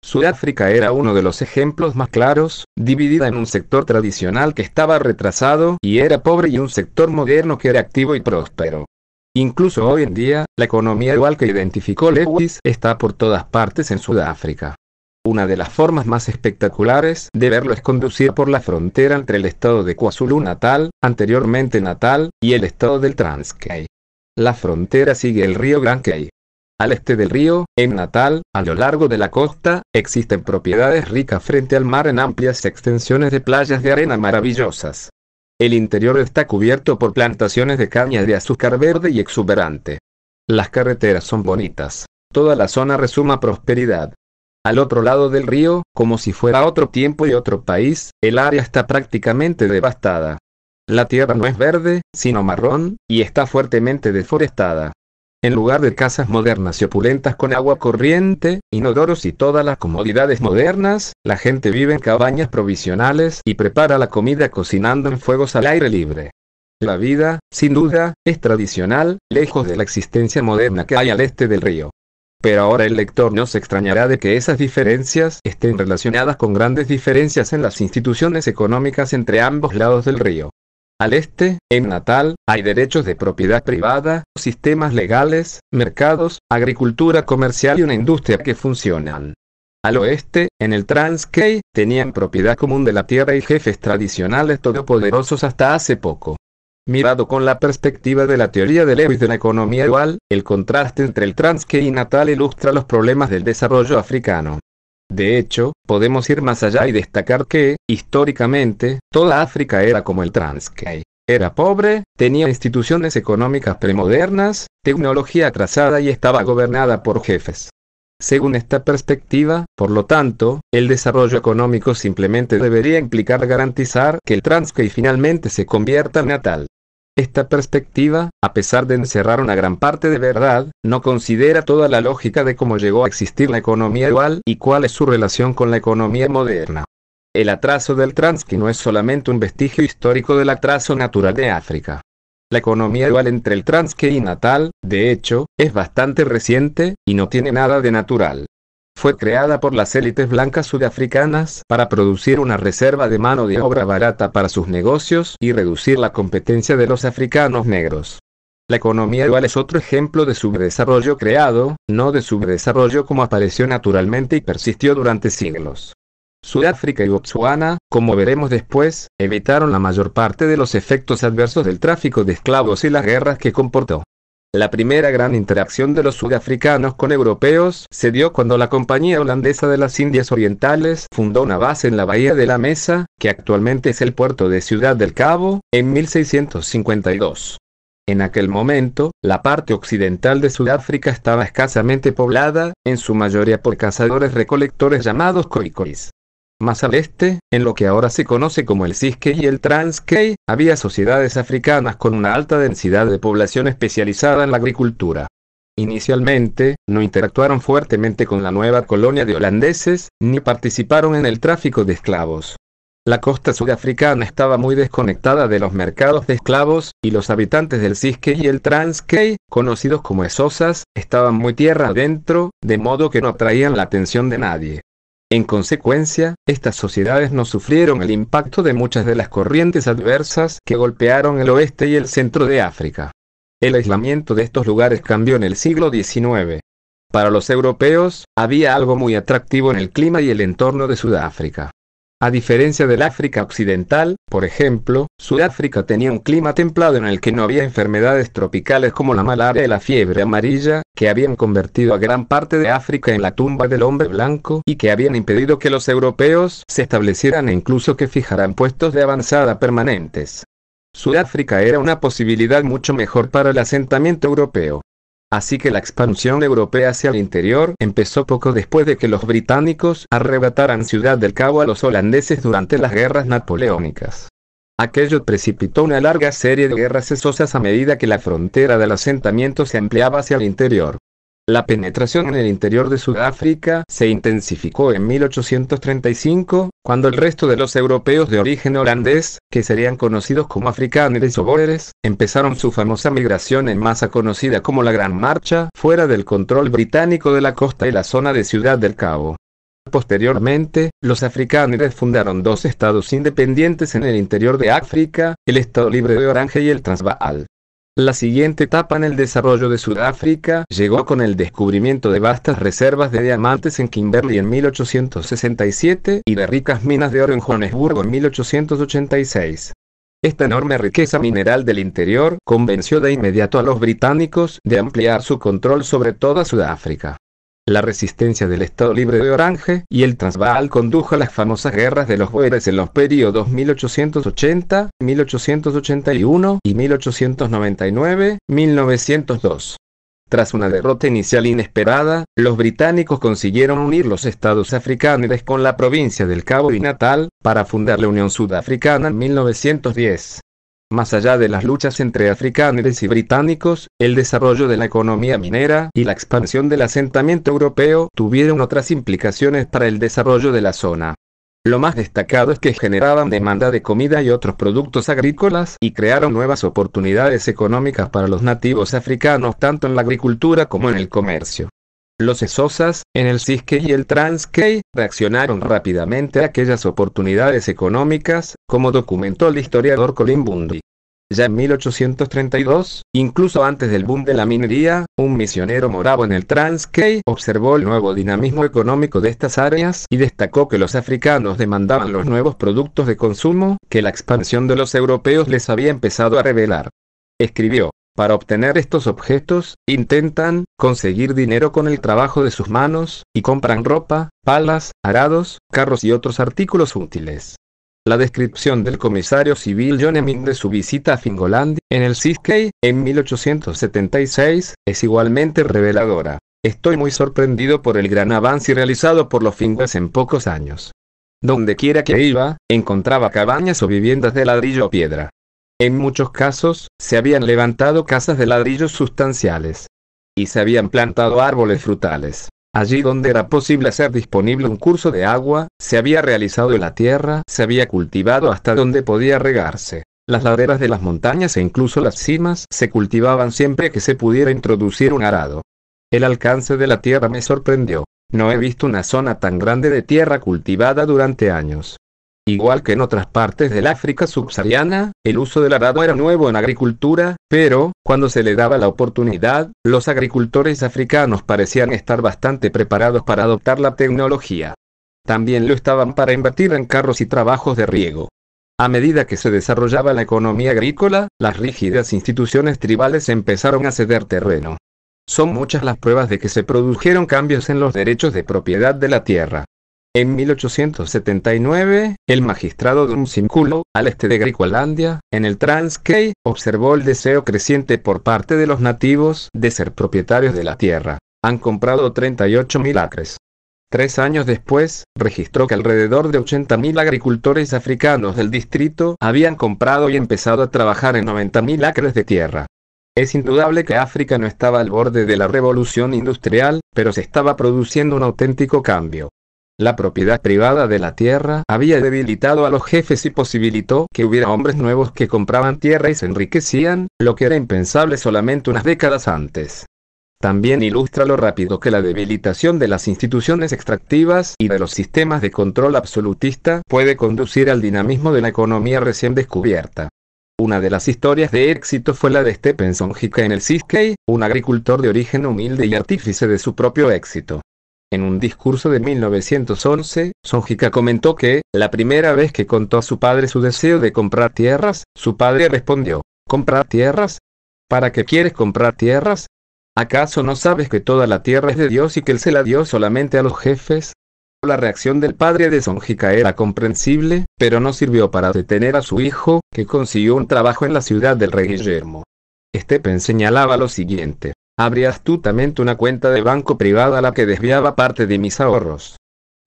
Sudáfrica era uno de los ejemplos más claros, dividida en un sector tradicional que estaba retrasado y era pobre y un sector moderno que era activo y próspero. Incluso hoy en día, la economía dual que identificó Lewis está por todas partes en Sudáfrica. Una de las formas más espectaculares de verlo es conducir por la frontera entre el estado de KwaZulu-Natal, anteriormente Natal, y el estado del Transkei. La frontera sigue el río Grankei. Al este del río, en Natal, a lo largo de la costa, existen propiedades ricas frente al mar en amplias extensiones de playas de arena maravillosas. El interior está cubierto por plantaciones de caña de azúcar verde y exuberante. Las carreteras son bonitas. Toda la zona resuma prosperidad. Al otro lado del río, como si fuera otro tiempo y otro país, el área está prácticamente devastada. La tierra no es verde, sino marrón, y está fuertemente deforestada. En lugar de casas modernas y opulentas con agua corriente, inodoros y todas las comodidades modernas, la gente vive en cabañas provisionales y prepara la comida cocinando en fuegos al aire libre. La vida, sin duda, es tradicional, lejos de la existencia moderna que hay al este del río. Pero ahora el lector no se extrañará de que esas diferencias estén relacionadas con grandes diferencias en las instituciones económicas entre ambos lados del río. Al este, en Natal, hay derechos de propiedad privada, sistemas legales, mercados, agricultura comercial y una industria que funcionan. Al oeste, en el Transkei, tenían propiedad común de la tierra y jefes tradicionales todopoderosos hasta hace poco. Mirado con la perspectiva de la teoría de Lewis de la economía dual, el contraste entre el Transkei y natal ilustra los problemas del desarrollo africano. De hecho, podemos ir más allá y destacar que, históricamente, toda África era como el Transkei. Era pobre, tenía instituciones económicas premodernas, tecnología atrasada y estaba gobernada por jefes. Según esta perspectiva, por lo tanto, el desarrollo económico simplemente debería implicar garantizar que el Transkei finalmente se convierta en natal. Esta perspectiva, a pesar de encerrar una gran parte de verdad, no considera toda la lógica de cómo llegó a existir la economía dual y cuál es su relación con la economía moderna. El atraso del que no es solamente un vestigio histórico del atraso natural de África. La economía dual entre el transkei y Natal, de hecho, es bastante reciente, y no tiene nada de natural fue creada por las élites blancas sudafricanas para producir una reserva de mano de obra barata para sus negocios y reducir la competencia de los africanos negros. La economía dual es otro ejemplo de subdesarrollo creado, no de subdesarrollo como apareció naturalmente y persistió durante siglos. Sudáfrica y Botsuana, como veremos después, evitaron la mayor parte de los efectos adversos del tráfico de esclavos y las guerras que comportó. La primera gran interacción de los sudafricanos con europeos se dio cuando la Compañía Holandesa de las Indias Orientales fundó una base en la Bahía de la Mesa, que actualmente es el puerto de Ciudad del Cabo, en 1652. En aquel momento, la parte occidental de Sudáfrica estaba escasamente poblada, en su mayoría por cazadores recolectores llamados koikois. Más al este, en lo que ahora se conoce como el Cisque y el Transkei, había sociedades africanas con una alta densidad de población especializada en la agricultura. Inicialmente, no interactuaron fuertemente con la nueva colonia de holandeses, ni participaron en el tráfico de esclavos. La costa sudafricana estaba muy desconectada de los mercados de esclavos, y los habitantes del sisque y el Transkei, conocidos como Esosas, estaban muy tierra adentro, de modo que no atraían la atención de nadie. En consecuencia, estas sociedades no sufrieron el impacto de muchas de las corrientes adversas que golpearon el oeste y el centro de África. El aislamiento de estos lugares cambió en el siglo XIX. Para los europeos, había algo muy atractivo en el clima y el entorno de Sudáfrica. A diferencia del África Occidental, por ejemplo, Sudáfrica tenía un clima templado en el que no había enfermedades tropicales como la malaria y la fiebre amarilla, que habían convertido a gran parte de África en la tumba del hombre blanco y que habían impedido que los europeos se establecieran e incluso que fijaran puestos de avanzada permanentes. Sudáfrica era una posibilidad mucho mejor para el asentamiento europeo. Así que la expansión europea hacia el interior empezó poco después de que los británicos arrebataran Ciudad del Cabo a los holandeses durante las guerras napoleónicas. Aquello precipitó una larga serie de guerras cesosas a medida que la frontera del asentamiento se ampliaba hacia el interior. La penetración en el interior de Sudáfrica se intensificó en 1835, cuando el resto de los europeos de origen holandés, que serían conocidos como africáneres o boeres, empezaron su famosa migración en masa conocida como la Gran Marcha, fuera del control británico de la costa y la zona de Ciudad del Cabo. Posteriormente, los africáneres fundaron dos estados independientes en el interior de África, el Estado Libre de Orange y el Transvaal. La siguiente etapa en el desarrollo de Sudáfrica llegó con el descubrimiento de vastas reservas de diamantes en Kimberley en 1867 y de ricas minas de oro en Johannesburgo en 1886. Esta enorme riqueza mineral del interior convenció de inmediato a los británicos de ampliar su control sobre toda Sudáfrica la resistencia del Estado Libre de Orange y el Transvaal condujo a las famosas guerras de los Boeres en los periodos 1880, 1881 y 1899, 1902. Tras una derrota inicial inesperada, los británicos consiguieron unir los estados africanos con la provincia del Cabo y Natal, para fundar la Unión Sudafricana en 1910. Más allá de las luchas entre africanos y británicos, el desarrollo de la economía minera y la expansión del asentamiento europeo tuvieron otras implicaciones para el desarrollo de la zona. Lo más destacado es que generaban demanda de comida y otros productos agrícolas y crearon nuevas oportunidades económicas para los nativos africanos tanto en la agricultura como en el comercio. Los esosas, en el CISKEY y el Transkei, reaccionaron rápidamente a aquellas oportunidades económicas, como documentó el historiador Colin Bundy. Ya en 1832, incluso antes del boom de la minería, un misionero moravo en el Transkei observó el nuevo dinamismo económico de estas áreas y destacó que los africanos demandaban los nuevos productos de consumo que la expansión de los europeos les había empezado a revelar. Escribió, para obtener estos objetos, intentan conseguir dinero con el trabajo de sus manos, y compran ropa, palas, arados, carros y otros artículos útiles. La descripción del comisario civil John Emin de su visita a Fingoland, en el Siskey en 1876 es igualmente reveladora. Estoy muy sorprendido por el gran avance realizado por los fingos en pocos años. Donde quiera que iba, encontraba cabañas o viviendas de ladrillo o piedra. En muchos casos, se habían levantado casas de ladrillos sustanciales. Y se habían plantado árboles frutales. Allí donde era posible hacer disponible un curso de agua, se había realizado la tierra, se había cultivado hasta donde podía regarse. Las laderas de las montañas e incluso las cimas se cultivaban siempre que se pudiera introducir un arado. El alcance de la tierra me sorprendió. No he visto una zona tan grande de tierra cultivada durante años. Igual que en otras partes del África subsahariana, el uso del arado era nuevo en agricultura, pero, cuando se le daba la oportunidad, los agricultores africanos parecían estar bastante preparados para adoptar la tecnología. También lo estaban para invertir en carros y trabajos de riego. A medida que se desarrollaba la economía agrícola, las rígidas instituciones tribales empezaron a ceder terreno. Son muchas las pruebas de que se produjeron cambios en los derechos de propiedad de la tierra. En 1879, el magistrado de un al este de Gricolandia, en el Transkei, observó el deseo creciente por parte de los nativos de ser propietarios de la tierra. Han comprado 38.000 acres. Tres años después, registró que alrededor de 80.000 agricultores africanos del distrito habían comprado y empezado a trabajar en 90.000 acres de tierra. Es indudable que África no estaba al borde de la revolución industrial, pero se estaba produciendo un auténtico cambio. La propiedad privada de la tierra había debilitado a los jefes y posibilitó que hubiera hombres nuevos que compraban tierra y se enriquecían, lo que era impensable solamente unas décadas antes. También ilustra lo rápido que la debilitación de las instituciones extractivas y de los sistemas de control absolutista puede conducir al dinamismo de la economía recién descubierta. Una de las historias de éxito fue la de Stephen Hickey en el Siskey, un agricultor de origen humilde y artífice de su propio éxito. En un discurso de 1911, Sonjica comentó que, la primera vez que contó a su padre su deseo de comprar tierras, su padre respondió, ¿comprar tierras? ¿Para qué quieres comprar tierras? ¿Acaso no sabes que toda la tierra es de Dios y que Él se la dio solamente a los jefes? La reacción del padre de Sonjica era comprensible, pero no sirvió para detener a su hijo, que consiguió un trabajo en la ciudad del rey Guillermo. Estepen señalaba lo siguiente. Abrí astutamente una cuenta de banco privada a la que desviaba parte de mis ahorros.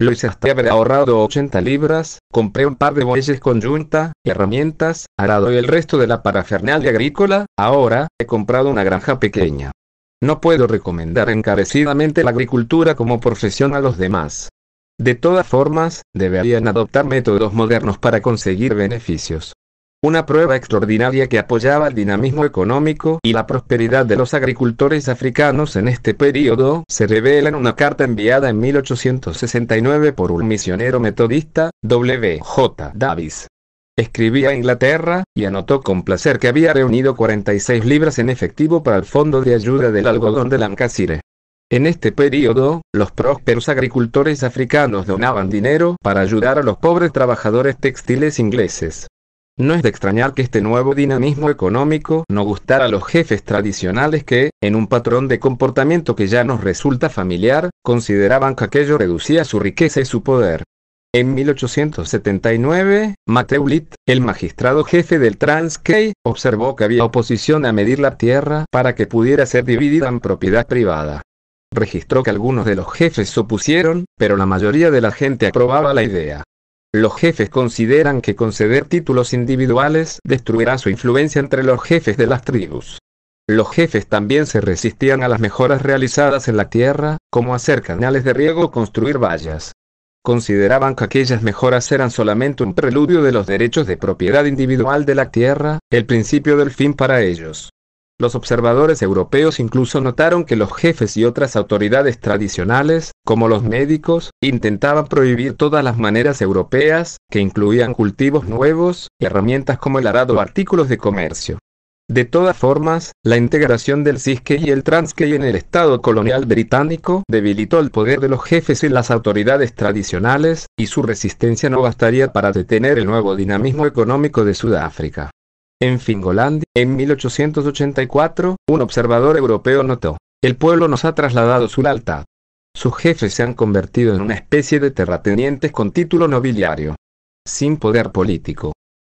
Lo hice hasta haber ahorrado 80 libras, compré un par de bueyes con yunta, herramientas, arado y el resto de la parafernalia agrícola, ahora, he comprado una granja pequeña. No puedo recomendar encarecidamente la agricultura como profesión a los demás. De todas formas, deberían adoptar métodos modernos para conseguir beneficios. Una prueba extraordinaria que apoyaba el dinamismo económico y la prosperidad de los agricultores africanos en este período se revela en una carta enviada en 1869 por un misionero metodista, W. J. Davis. Escribía a Inglaterra, y anotó con placer que había reunido 46 libras en efectivo para el Fondo de Ayuda del Algodón de Lancashire. En este período, los prósperos agricultores africanos donaban dinero para ayudar a los pobres trabajadores textiles ingleses. No es de extrañar que este nuevo dinamismo económico no gustara a los jefes tradicionales que, en un patrón de comportamiento que ya nos resulta familiar, consideraban que aquello reducía su riqueza y su poder. En 1879, Mateulit, el magistrado jefe del Transkei, observó que había oposición a medir la tierra para que pudiera ser dividida en propiedad privada. Registró que algunos de los jefes se opusieron, pero la mayoría de la gente aprobaba la idea. Los jefes consideran que conceder títulos individuales destruirá su influencia entre los jefes de las tribus. Los jefes también se resistían a las mejoras realizadas en la tierra, como hacer canales de riego o construir vallas. Consideraban que aquellas mejoras eran solamente un preludio de los derechos de propiedad individual de la tierra, el principio del fin para ellos. Los observadores europeos incluso notaron que los jefes y otras autoridades tradicionales, como los médicos, intentaban prohibir todas las maneras europeas, que incluían cultivos nuevos, herramientas como el arado o artículos de comercio. De todas formas, la integración del ciske y el Transkei en el Estado colonial británico debilitó el poder de los jefes y las autoridades tradicionales, y su resistencia no bastaría para detener el nuevo dinamismo económico de Sudáfrica. En Fingoland, en 1884, un observador europeo notó, el pueblo nos ha trasladado su lealtad. Sus jefes se han convertido en una especie de terratenientes con título nobiliario, sin poder político.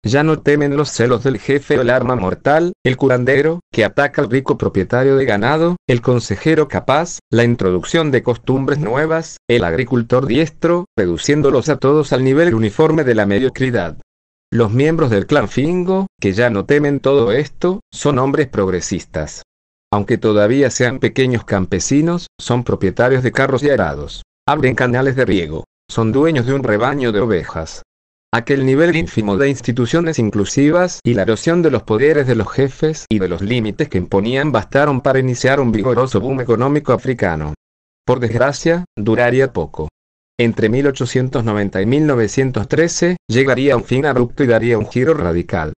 Ya no temen los celos del jefe o el arma mortal, el curandero, que ataca al rico propietario de ganado, el consejero capaz, la introducción de costumbres nuevas, el agricultor diestro, reduciéndolos a todos al nivel uniforme de la mediocridad. Los miembros del clan Fingo, que ya no temen todo esto, son hombres progresistas. Aunque todavía sean pequeños campesinos, son propietarios de carros y arados. Abren canales de riego. Son dueños de un rebaño de ovejas. Aquel nivel ínfimo de instituciones inclusivas y la erosión de los poderes de los jefes y de los límites que imponían bastaron para iniciar un vigoroso boom económico africano. Por desgracia, duraría poco. Entre 1890 y 1913, llegaría a un fin abrupto y daría un giro radical.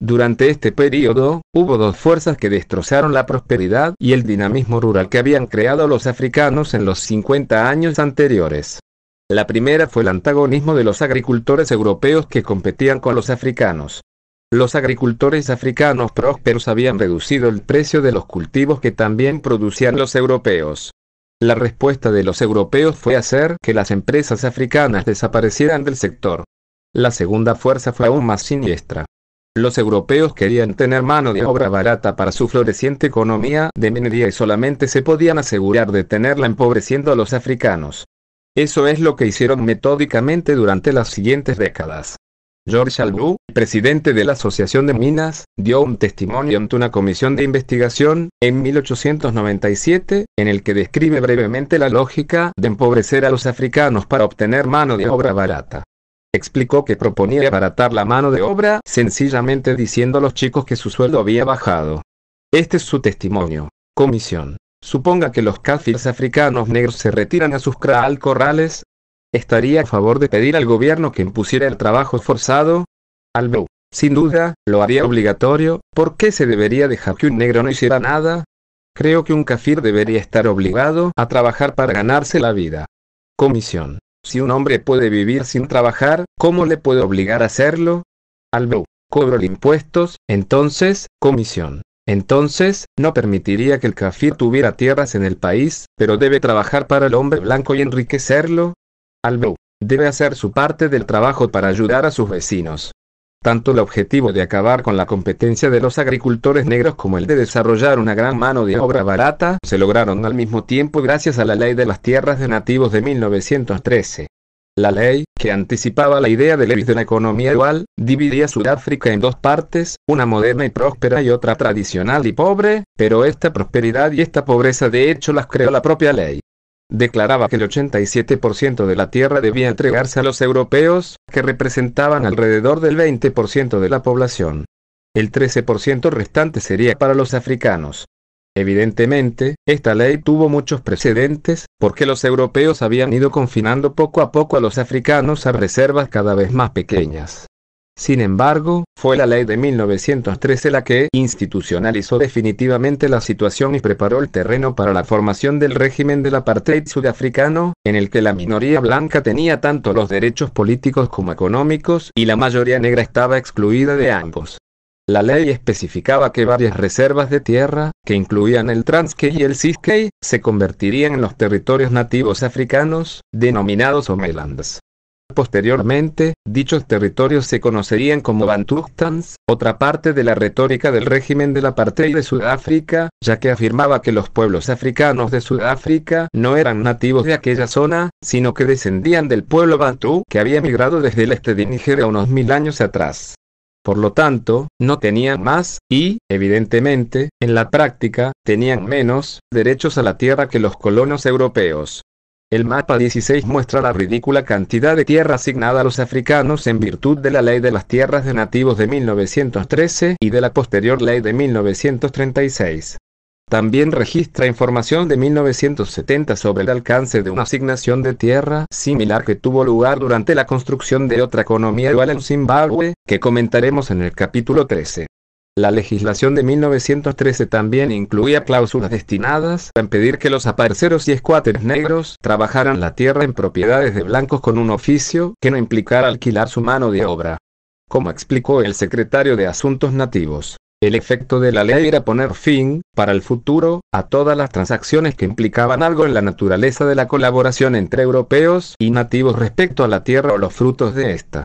Durante este período, hubo dos fuerzas que destrozaron la prosperidad y el dinamismo rural que habían creado los africanos en los 50 años anteriores. La primera fue el antagonismo de los agricultores europeos que competían con los africanos. Los agricultores africanos prósperos habían reducido el precio de los cultivos que también producían los europeos. La respuesta de los europeos fue hacer que las empresas africanas desaparecieran del sector. La segunda fuerza fue aún más siniestra. Los europeos querían tener mano de obra barata para su floreciente economía de minería y solamente se podían asegurar de tenerla empobreciendo a los africanos. Eso es lo que hicieron metódicamente durante las siguientes décadas. George Albu, presidente de la Asociación de Minas, dio un testimonio ante una comisión de investigación, en 1897, en el que describe brevemente la lógica de empobrecer a los africanos para obtener mano de obra barata. Explicó que proponía abaratar la mano de obra sencillamente diciendo a los chicos que su sueldo había bajado. Este es su testimonio. Comisión. Suponga que los kafirs africanos negros se retiran a sus kraal corrales, estaría a favor de pedir al gobierno que impusiera el trabajo forzado? Albeu, sin duda, lo haría obligatorio, ¿por qué se debería dejar que un negro no hiciera nada? Creo que un kafir debería estar obligado a trabajar para ganarse la vida. Comisión. Si un hombre puede vivir sin trabajar, ¿cómo le puede obligar a hacerlo? Albeu, cobro impuestos, entonces, comisión. Entonces, no permitiría que el kafir tuviera tierras en el país, pero debe trabajar para el hombre blanco y enriquecerlo, Albeu, debe hacer su parte del trabajo para ayudar a sus vecinos. Tanto el objetivo de acabar con la competencia de los agricultores negros como el de desarrollar una gran mano de obra barata se lograron al mismo tiempo gracias a la ley de las tierras de nativos de 1913. La ley, que anticipaba la idea de leyes de la economía dual, dividía Sudáfrica en dos partes, una moderna y próspera y otra tradicional y pobre, pero esta prosperidad y esta pobreza de hecho las creó la propia ley declaraba que el 87% de la tierra debía entregarse a los europeos, que representaban alrededor del 20% de la población. El 13% restante sería para los africanos. Evidentemente, esta ley tuvo muchos precedentes, porque los europeos habían ido confinando poco a poco a los africanos a reservas cada vez más pequeñas. Sin embargo, fue la ley de 1913 la que institucionalizó definitivamente la situación y preparó el terreno para la formación del régimen del apartheid sudafricano, en el que la minoría blanca tenía tanto los derechos políticos como económicos y la mayoría negra estaba excluida de ambos. La ley especificaba que varias reservas de tierra, que incluían el Transkei y el Ciskei, se convertirían en los territorios nativos africanos, denominados homelands. Posteriormente, dichos territorios se conocerían como Bantustans, otra parte de la retórica del régimen de la apartheid de Sudáfrica, ya que afirmaba que los pueblos africanos de Sudáfrica no eran nativos de aquella zona, sino que descendían del pueblo Bantú que había migrado desde el este de Nigeria unos mil años atrás. Por lo tanto, no tenían más, y, evidentemente, en la práctica, tenían menos, derechos a la tierra que los colonos europeos. El mapa 16 muestra la ridícula cantidad de tierra asignada a los africanos en virtud de la Ley de las Tierras de Nativos de 1913 y de la posterior Ley de 1936. También registra información de 1970 sobre el alcance de una asignación de tierra similar que tuvo lugar durante la construcción de otra economía dual en Zimbabue, que comentaremos en el capítulo 13. La legislación de 1913 también incluía cláusulas destinadas a impedir que los apareceros y escuáteres negros trabajaran la tierra en propiedades de blancos con un oficio que no implicara alquilar su mano de obra. Como explicó el secretario de Asuntos Nativos, el efecto de la ley era poner fin, para el futuro, a todas las transacciones que implicaban algo en la naturaleza de la colaboración entre europeos y nativos respecto a la tierra o los frutos de esta.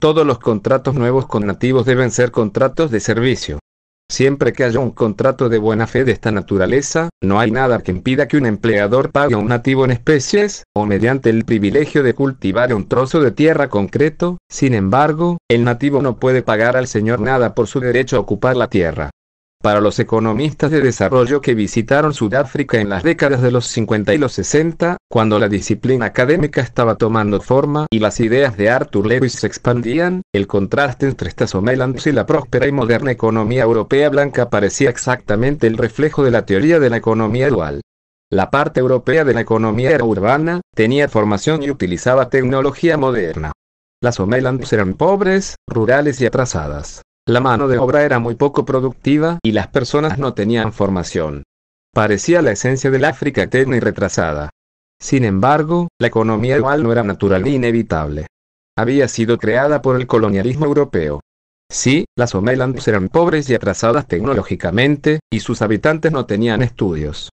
Todos los contratos nuevos con nativos deben ser contratos de servicio. Siempre que haya un contrato de buena fe de esta naturaleza, no hay nada que impida que un empleador pague a un nativo en especies, o mediante el privilegio de cultivar un trozo de tierra concreto, sin embargo, el nativo no puede pagar al señor nada por su derecho a ocupar la tierra. Para los economistas de desarrollo que visitaron Sudáfrica en las décadas de los 50 y los 60, cuando la disciplina académica estaba tomando forma y las ideas de Arthur Lewis se expandían, el contraste entre estas Stasomelands y la próspera y moderna economía europea blanca parecía exactamente el reflejo de la teoría de la economía dual. La parte europea de la economía era urbana, tenía formación y utilizaba tecnología moderna. Las Omelands eran pobres, rurales y atrasadas. La mano de obra era muy poco productiva y las personas no tenían formación. Parecía la esencia del África eterna y retrasada. Sin embargo, la economía igual no era natural ni e inevitable. Había sido creada por el colonialismo europeo. Sí, las Omelands eran pobres y atrasadas tecnológicamente, y sus habitantes no tenían estudios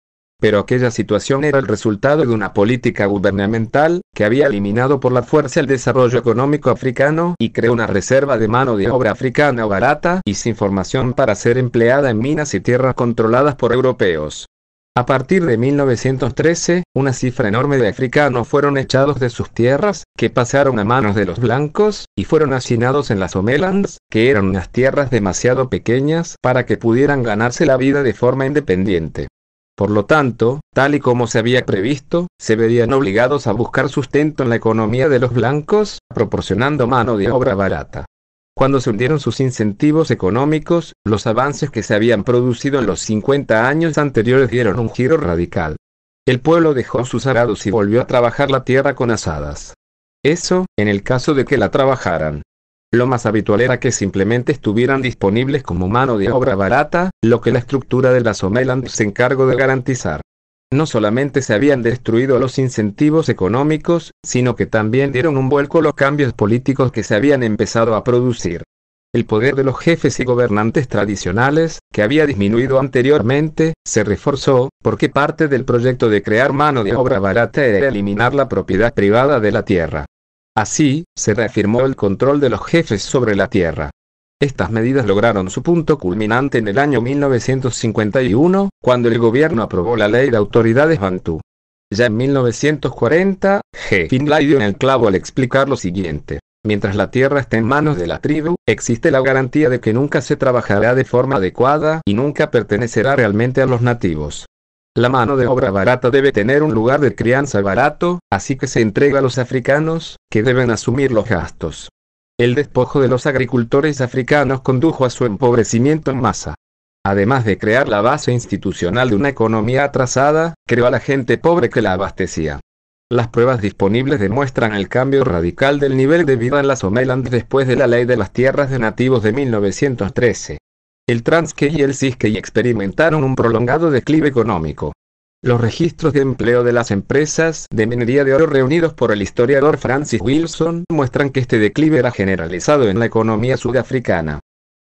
pero aquella situación era el resultado de una política gubernamental que había eliminado por la fuerza el desarrollo económico africano y creó una reserva de mano de obra africana barata y sin formación para ser empleada en minas y tierras controladas por europeos. A partir de 1913, una cifra enorme de africanos fueron echados de sus tierras, que pasaron a manos de los blancos, y fueron hacinados en las homelands, que eran unas tierras demasiado pequeñas para que pudieran ganarse la vida de forma independiente. Por lo tanto, tal y como se había previsto, se verían obligados a buscar sustento en la economía de los blancos, proporcionando mano de obra barata. Cuando se hundieron sus incentivos económicos, los avances que se habían producido en los 50 años anteriores dieron un giro radical. El pueblo dejó sus arados y volvió a trabajar la tierra con asadas. Eso, en el caso de que la trabajaran, lo más habitual era que simplemente estuvieran disponibles como mano de obra barata, lo que la estructura de la Someland se encargó de garantizar. No solamente se habían destruido los incentivos económicos, sino que también dieron un vuelco los cambios políticos que se habían empezado a producir. El poder de los jefes y gobernantes tradicionales, que había disminuido anteriormente, se reforzó, porque parte del proyecto de crear mano de obra barata era eliminar la propiedad privada de la tierra. Así, se reafirmó el control de los jefes sobre la tierra. Estas medidas lograron su punto culminante en el año 1951, cuando el gobierno aprobó la ley de autoridades Bantú. Ya en 1940, G. dio en el clavo al explicar lo siguiente. Mientras la tierra esté en manos de la tribu, existe la garantía de que nunca se trabajará de forma adecuada y nunca pertenecerá realmente a los nativos. La mano de obra barata debe tener un lugar de crianza barato, así que se entrega a los africanos, que deben asumir los gastos. El despojo de los agricultores africanos condujo a su empobrecimiento en masa. Además de crear la base institucional de una economía atrasada, creó a la gente pobre que la abastecía. Las pruebas disponibles demuestran el cambio radical del nivel de vida en las Somaliland después de la ley de las tierras de nativos de 1913. El Transkei y el Cisque experimentaron un prolongado declive económico. Los registros de empleo de las empresas de minería de oro reunidos por el historiador Francis Wilson muestran que este declive era generalizado en la economía sudafricana.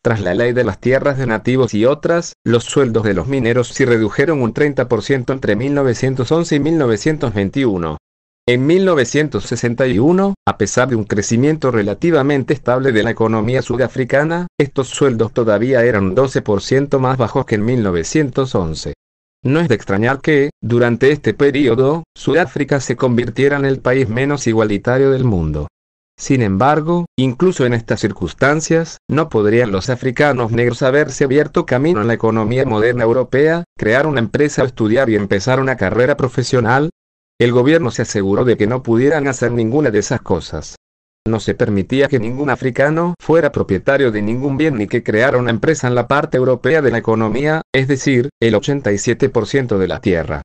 Tras la ley de las tierras de nativos y otras, los sueldos de los mineros se redujeron un 30% entre 1911 y 1921. En 1961, a pesar de un crecimiento relativamente estable de la economía sudafricana, estos sueldos todavía eran 12% más bajos que en 1911. No es de extrañar que, durante este periodo, Sudáfrica se convirtiera en el país menos igualitario del mundo. Sin embargo, incluso en estas circunstancias, no podrían los africanos negros haberse abierto camino en la economía moderna europea, crear una empresa o estudiar y empezar una carrera profesional, el gobierno se aseguró de que no pudieran hacer ninguna de esas cosas. No se permitía que ningún africano fuera propietario de ningún bien ni que creara una empresa en la parte europea de la economía, es decir, el 87% de la tierra.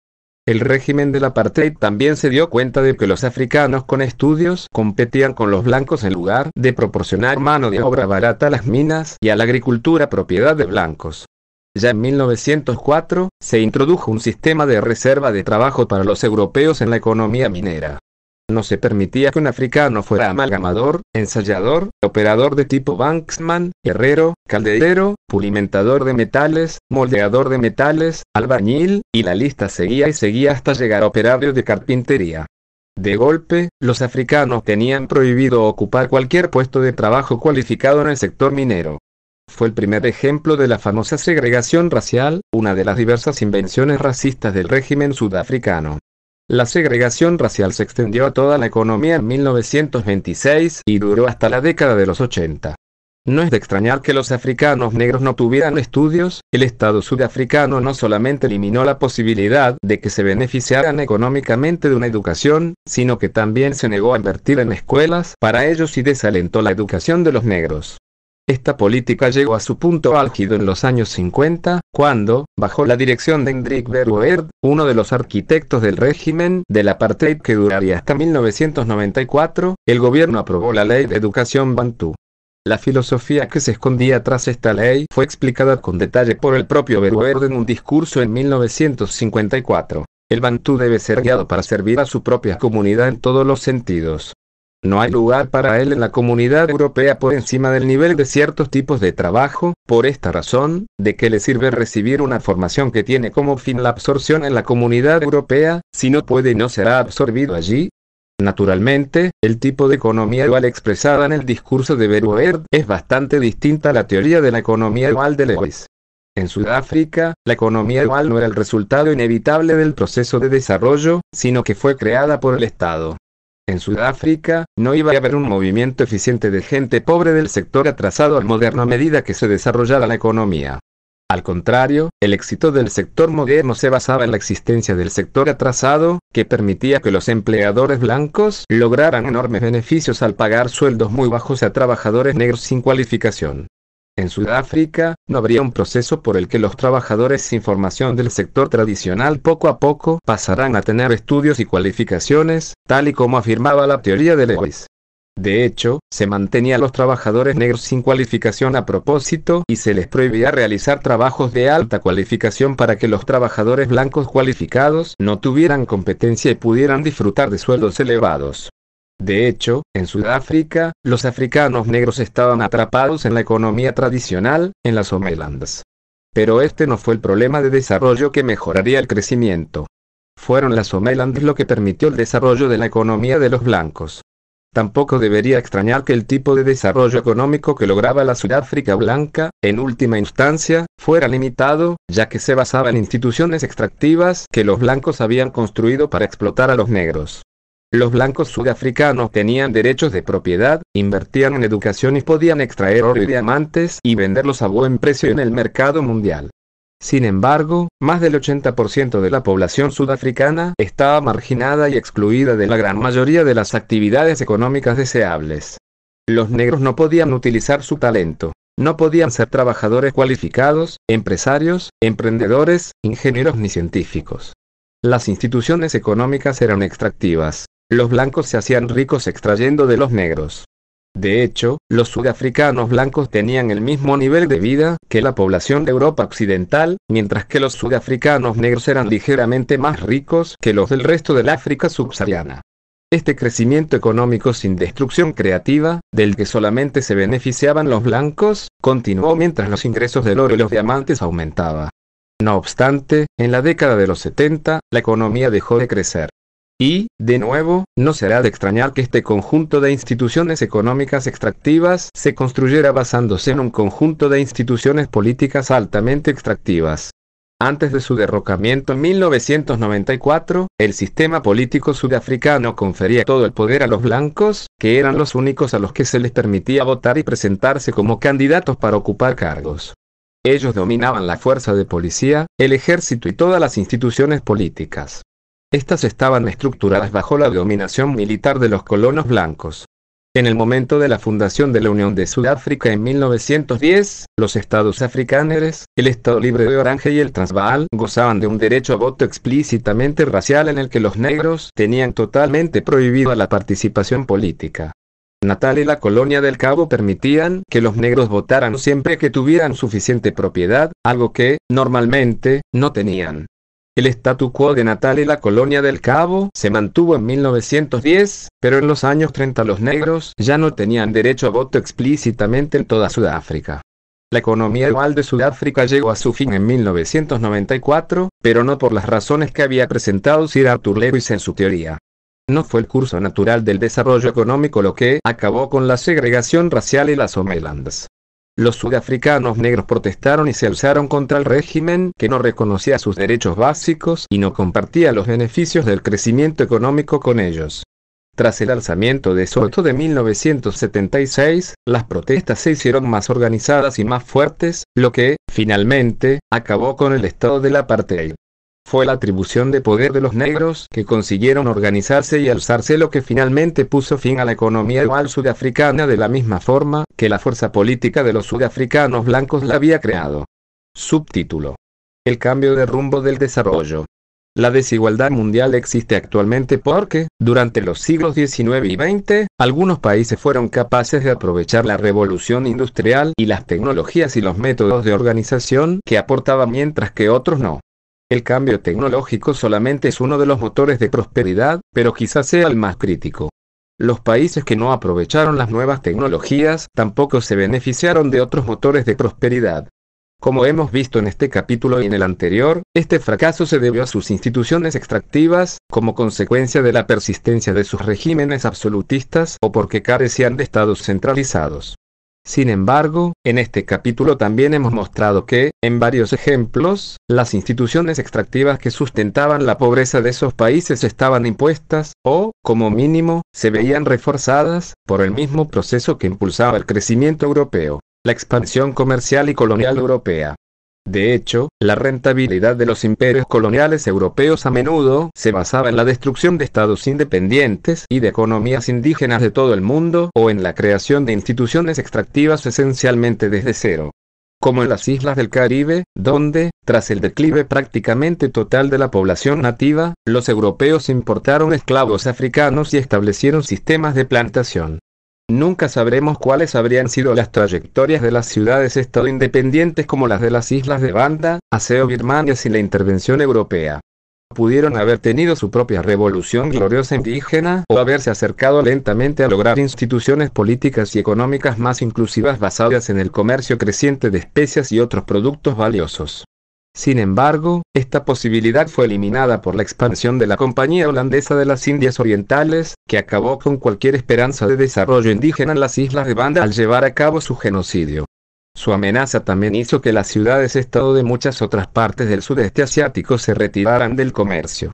El régimen del apartheid también se dio cuenta de que los africanos con estudios competían con los blancos en lugar de proporcionar mano de obra barata a las minas y a la agricultura propiedad de blancos. Ya en 1904, se introdujo un sistema de reserva de trabajo para los europeos en la economía minera. No se permitía que un africano fuera amalgamador, ensayador, operador de tipo banksman, herrero, calderero, pulimentador de metales, moldeador de metales, albañil, y la lista seguía y seguía hasta llegar a operario de carpintería. De golpe, los africanos tenían prohibido ocupar cualquier puesto de trabajo cualificado en el sector minero fue el primer ejemplo de la famosa segregación racial, una de las diversas invenciones racistas del régimen sudafricano. La segregación racial se extendió a toda la economía en 1926 y duró hasta la década de los 80. No es de extrañar que los africanos negros no tuvieran estudios, el Estado sudafricano no solamente eliminó la posibilidad de que se beneficiaran económicamente de una educación, sino que también se negó a invertir en escuelas para ellos y desalentó la educación de los negros. Esta política llegó a su punto álgido en los años 50, cuando, bajo la dirección de Hendrik Verwoerd, uno de los arquitectos del régimen del apartheid que duraría hasta 1994, el gobierno aprobó la Ley de Educación Bantú. La filosofía que se escondía tras esta ley fue explicada con detalle por el propio Verwoerd en un discurso en 1954. El Bantú debe ser guiado para servir a su propia comunidad en todos los sentidos. No hay lugar para él en la comunidad europea por encima del nivel de ciertos tipos de trabajo, por esta razón, de que le sirve recibir una formación que tiene como fin la absorción en la comunidad europea, si no puede y no será absorbido allí, Naturalmente, el tipo de economía dual expresada en el discurso de Beruert es bastante distinta a la teoría de la economía dual de Lewis. En Sudáfrica, la economía dual no era el resultado inevitable del proceso de desarrollo, sino que fue creada por el Estado. En Sudáfrica, no iba a haber un movimiento eficiente de gente pobre del sector atrasado al moderno a medida que se desarrollara la economía. Al contrario, el éxito del sector moderno se basaba en la existencia del sector atrasado, que permitía que los empleadores blancos lograran enormes beneficios al pagar sueldos muy bajos a trabajadores negros sin cualificación. En Sudáfrica, no habría un proceso por el que los trabajadores sin formación del sector tradicional poco a poco pasarán a tener estudios y cualificaciones, tal y como afirmaba la teoría de Lewis. De hecho, se mantenía a los trabajadores negros sin cualificación a propósito y se les prohibía realizar trabajos de alta cualificación para que los trabajadores blancos cualificados no tuvieran competencia y pudieran disfrutar de sueldos elevados. De hecho, en Sudáfrica, los africanos negros estaban atrapados en la economía tradicional, en las homelands. Pero este no fue el problema de desarrollo que mejoraría el crecimiento. Fueron las homelands lo que permitió el desarrollo de la economía de los blancos. Tampoco debería extrañar que el tipo de desarrollo económico que lograba la Sudáfrica blanca, en última instancia, fuera limitado, ya que se basaba en instituciones extractivas que los blancos habían construido para explotar a los negros. Los blancos sudafricanos tenían derechos de propiedad, invertían en educación y podían extraer oro y diamantes y venderlos a buen precio en el mercado mundial. Sin embargo, más del 80% de la población sudafricana estaba marginada y excluida de la gran mayoría de las actividades económicas deseables. Los negros no podían utilizar su talento. No podían ser trabajadores cualificados, empresarios, emprendedores, ingenieros ni científicos. Las instituciones económicas eran extractivas, los blancos se hacían ricos extrayendo de los negros. De hecho, los sudafricanos blancos tenían el mismo nivel de vida que la población de Europa Occidental, mientras que los sudafricanos negros eran ligeramente más ricos que los del resto de África subsahariana. Este crecimiento económico sin destrucción creativa, del que solamente se beneficiaban los blancos, continuó mientras los ingresos del oro y los diamantes aumentaban. No obstante, en la década de los 70, la economía dejó de crecer. Y, de nuevo, no será de extrañar que este conjunto de instituciones económicas extractivas se construyera basándose en un conjunto de instituciones políticas altamente extractivas. Antes de su derrocamiento en 1994, el sistema político sudafricano confería todo el poder a los blancos, que eran los únicos a los que se les permitía votar y presentarse como candidatos para ocupar cargos. Ellos dominaban la fuerza de policía, el ejército y todas las instituciones políticas. Estas estaban estructuradas bajo la dominación militar de los colonos blancos. En el momento de la fundación de la Unión de Sudáfrica en 1910, los estados africáneres, el Estado Libre de Orange y el Transvaal gozaban de un derecho a voto explícitamente racial en el que los negros tenían totalmente prohibida la participación política. Natal y la colonia del Cabo permitían que los negros votaran siempre que tuvieran suficiente propiedad, algo que, normalmente, no tenían. El statu quo de Natal y la colonia del Cabo se mantuvo en 1910, pero en los años 30 los negros ya no tenían derecho a voto explícitamente en toda Sudáfrica. La economía igual de Sudáfrica llegó a su fin en 1994, pero no por las razones que había presentado Sir Arthur Lewis en su teoría. No fue el curso natural del desarrollo económico lo que acabó con la segregación racial y las homelands. Los sudafricanos negros protestaron y se alzaron contra el régimen que no reconocía sus derechos básicos y no compartía los beneficios del crecimiento económico con ellos. Tras el alzamiento de Soto de 1976, las protestas se hicieron más organizadas y más fuertes, lo que, finalmente, acabó con el estado del apartheid fue la atribución de poder de los negros que consiguieron organizarse y alzarse lo que finalmente puso fin a la economía dual sudafricana de la misma forma que la fuerza política de los sudafricanos blancos la había creado. Subtítulo. El cambio de rumbo del desarrollo. La desigualdad mundial existe actualmente porque, durante los siglos XIX y XX, algunos países fueron capaces de aprovechar la revolución industrial y las tecnologías y los métodos de organización que aportaba mientras que otros no. El cambio tecnológico solamente es uno de los motores de prosperidad, pero quizás sea el más crítico. Los países que no aprovecharon las nuevas tecnologías tampoco se beneficiaron de otros motores de prosperidad. Como hemos visto en este capítulo y en el anterior, este fracaso se debió a sus instituciones extractivas, como consecuencia de la persistencia de sus regímenes absolutistas o porque carecían de estados centralizados. Sin embargo, en este capítulo también hemos mostrado que, en varios ejemplos, las instituciones extractivas que sustentaban la pobreza de esos países estaban impuestas, o, como mínimo, se veían reforzadas, por el mismo proceso que impulsaba el crecimiento europeo, la expansión comercial y colonial europea. De hecho, la rentabilidad de los imperios coloniales europeos a menudo se basaba en la destrucción de estados independientes y de economías indígenas de todo el mundo o en la creación de instituciones extractivas esencialmente desde cero como en las islas del Caribe, donde, tras el declive prácticamente total de la población nativa, los europeos importaron esclavos africanos y establecieron sistemas de plantación. Nunca sabremos cuáles habrían sido las trayectorias de las ciudades estado independientes como las de las islas de Banda, Aseo Birmania sin la intervención europea pudieron haber tenido su propia revolución gloriosa indígena o haberse acercado lentamente a lograr instituciones políticas y económicas más inclusivas basadas en el comercio creciente de especias y otros productos valiosos. Sin embargo, esta posibilidad fue eliminada por la expansión de la Compañía Holandesa de las Indias Orientales, que acabó con cualquier esperanza de desarrollo indígena en las islas de Banda al llevar a cabo su genocidio. Su amenaza también hizo que las ciudades-estado de muchas otras partes del sudeste asiático se retiraran del comercio.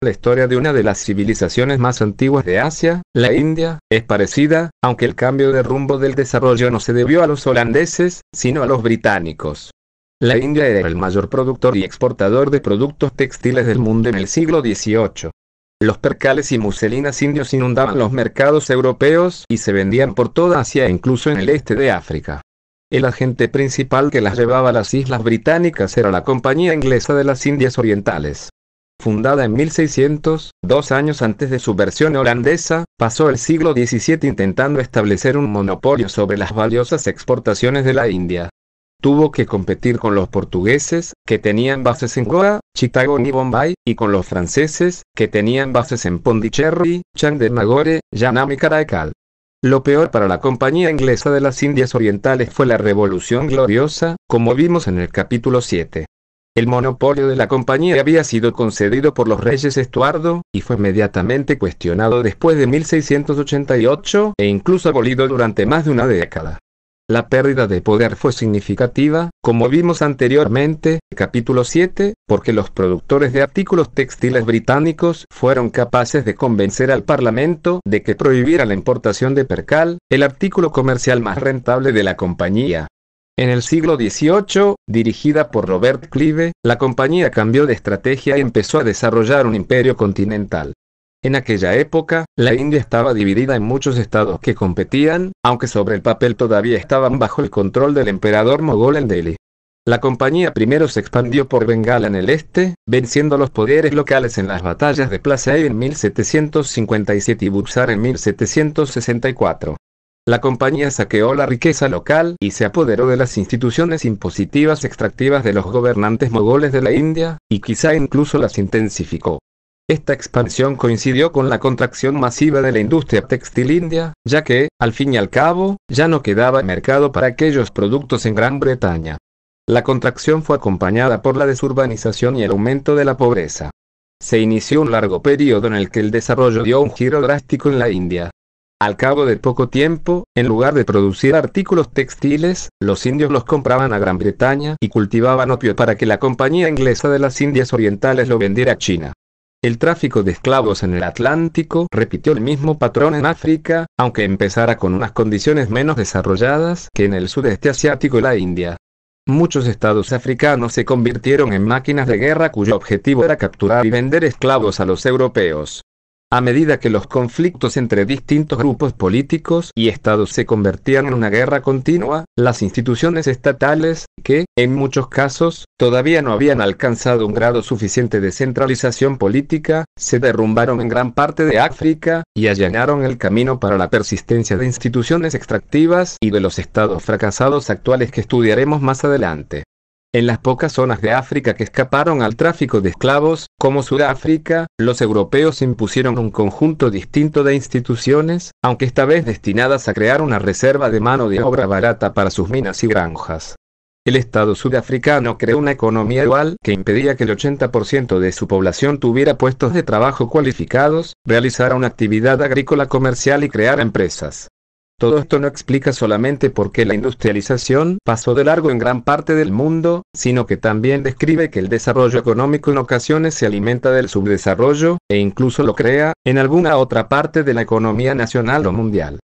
La historia de una de las civilizaciones más antiguas de Asia, la India, es parecida, aunque el cambio de rumbo del desarrollo no se debió a los holandeses, sino a los británicos. La India era el mayor productor y exportador de productos textiles del mundo en el siglo XVIII. Los percales y muselinas indios inundaban los mercados europeos y se vendían por toda Asia e incluso en el este de África. El agente principal que las llevaba a las islas británicas era la Compañía Inglesa de las Indias Orientales. Fundada en 1600, dos años antes de su versión holandesa, pasó el siglo XVII intentando establecer un monopolio sobre las valiosas exportaciones de la India. Tuvo que competir con los portugueses, que tenían bases en Goa, Chittagong y Bombay, y con los franceses, que tenían bases en Pondicherry, Chandernagore, Yanam y Caracal. Lo peor para la Compañía Inglesa de las Indias Orientales fue la Revolución Gloriosa, como vimos en el capítulo 7. El monopolio de la compañía había sido concedido por los reyes Estuardo, y fue inmediatamente cuestionado después de 1688 e incluso abolido durante más de una década. La pérdida de poder fue significativa, como vimos anteriormente, capítulo 7, porque los productores de artículos textiles británicos fueron capaces de convencer al Parlamento de que prohibiera la importación de percal, el artículo comercial más rentable de la compañía. En el siglo XVIII, dirigida por Robert Clive, la compañía cambió de estrategia y empezó a desarrollar un imperio continental. En aquella época, la India estaba dividida en muchos estados que competían, aunque sobre el papel todavía estaban bajo el control del emperador mogol en Delhi. La compañía primero se expandió por Bengala en el este, venciendo los poderes locales en las batallas de Plaza e en 1757 y Buxar en 1764. La compañía saqueó la riqueza local y se apoderó de las instituciones impositivas extractivas de los gobernantes mogoles de la India, y quizá incluso las intensificó. Esta expansión coincidió con la contracción masiva de la industria textil india, ya que, al fin y al cabo, ya no quedaba mercado para aquellos productos en Gran Bretaña. La contracción fue acompañada por la desurbanización y el aumento de la pobreza. Se inició un largo periodo en el que el desarrollo dio un giro drástico en la India. Al cabo de poco tiempo, en lugar de producir artículos textiles, los indios los compraban a Gran Bretaña y cultivaban opio para que la Compañía Inglesa de las Indias Orientales lo vendiera a China. El tráfico de esclavos en el Atlántico repitió el mismo patrón en África, aunque empezara con unas condiciones menos desarrolladas que en el sudeste asiático y la India. Muchos estados africanos se convirtieron en máquinas de guerra cuyo objetivo era capturar y vender esclavos a los europeos. A medida que los conflictos entre distintos grupos políticos y estados se convertían en una guerra continua, las instituciones estatales, que, en muchos casos, todavía no habían alcanzado un grado suficiente de centralización política, se derrumbaron en gran parte de África, y allanaron el camino para la persistencia de instituciones extractivas y de los estados fracasados actuales que estudiaremos más adelante. En las pocas zonas de África que escaparon al tráfico de esclavos, como Sudáfrica, los europeos impusieron un conjunto distinto de instituciones, aunque esta vez destinadas a crear una reserva de mano de obra barata para sus minas y granjas. El Estado sudafricano creó una economía dual que impedía que el 80% de su población tuviera puestos de trabajo cualificados, realizara una actividad agrícola comercial y creara empresas. Todo esto no explica solamente por qué la industrialización pasó de largo en gran parte del mundo, sino que también describe que el desarrollo económico en ocasiones se alimenta del subdesarrollo, e incluso lo crea, en alguna otra parte de la economía nacional o mundial.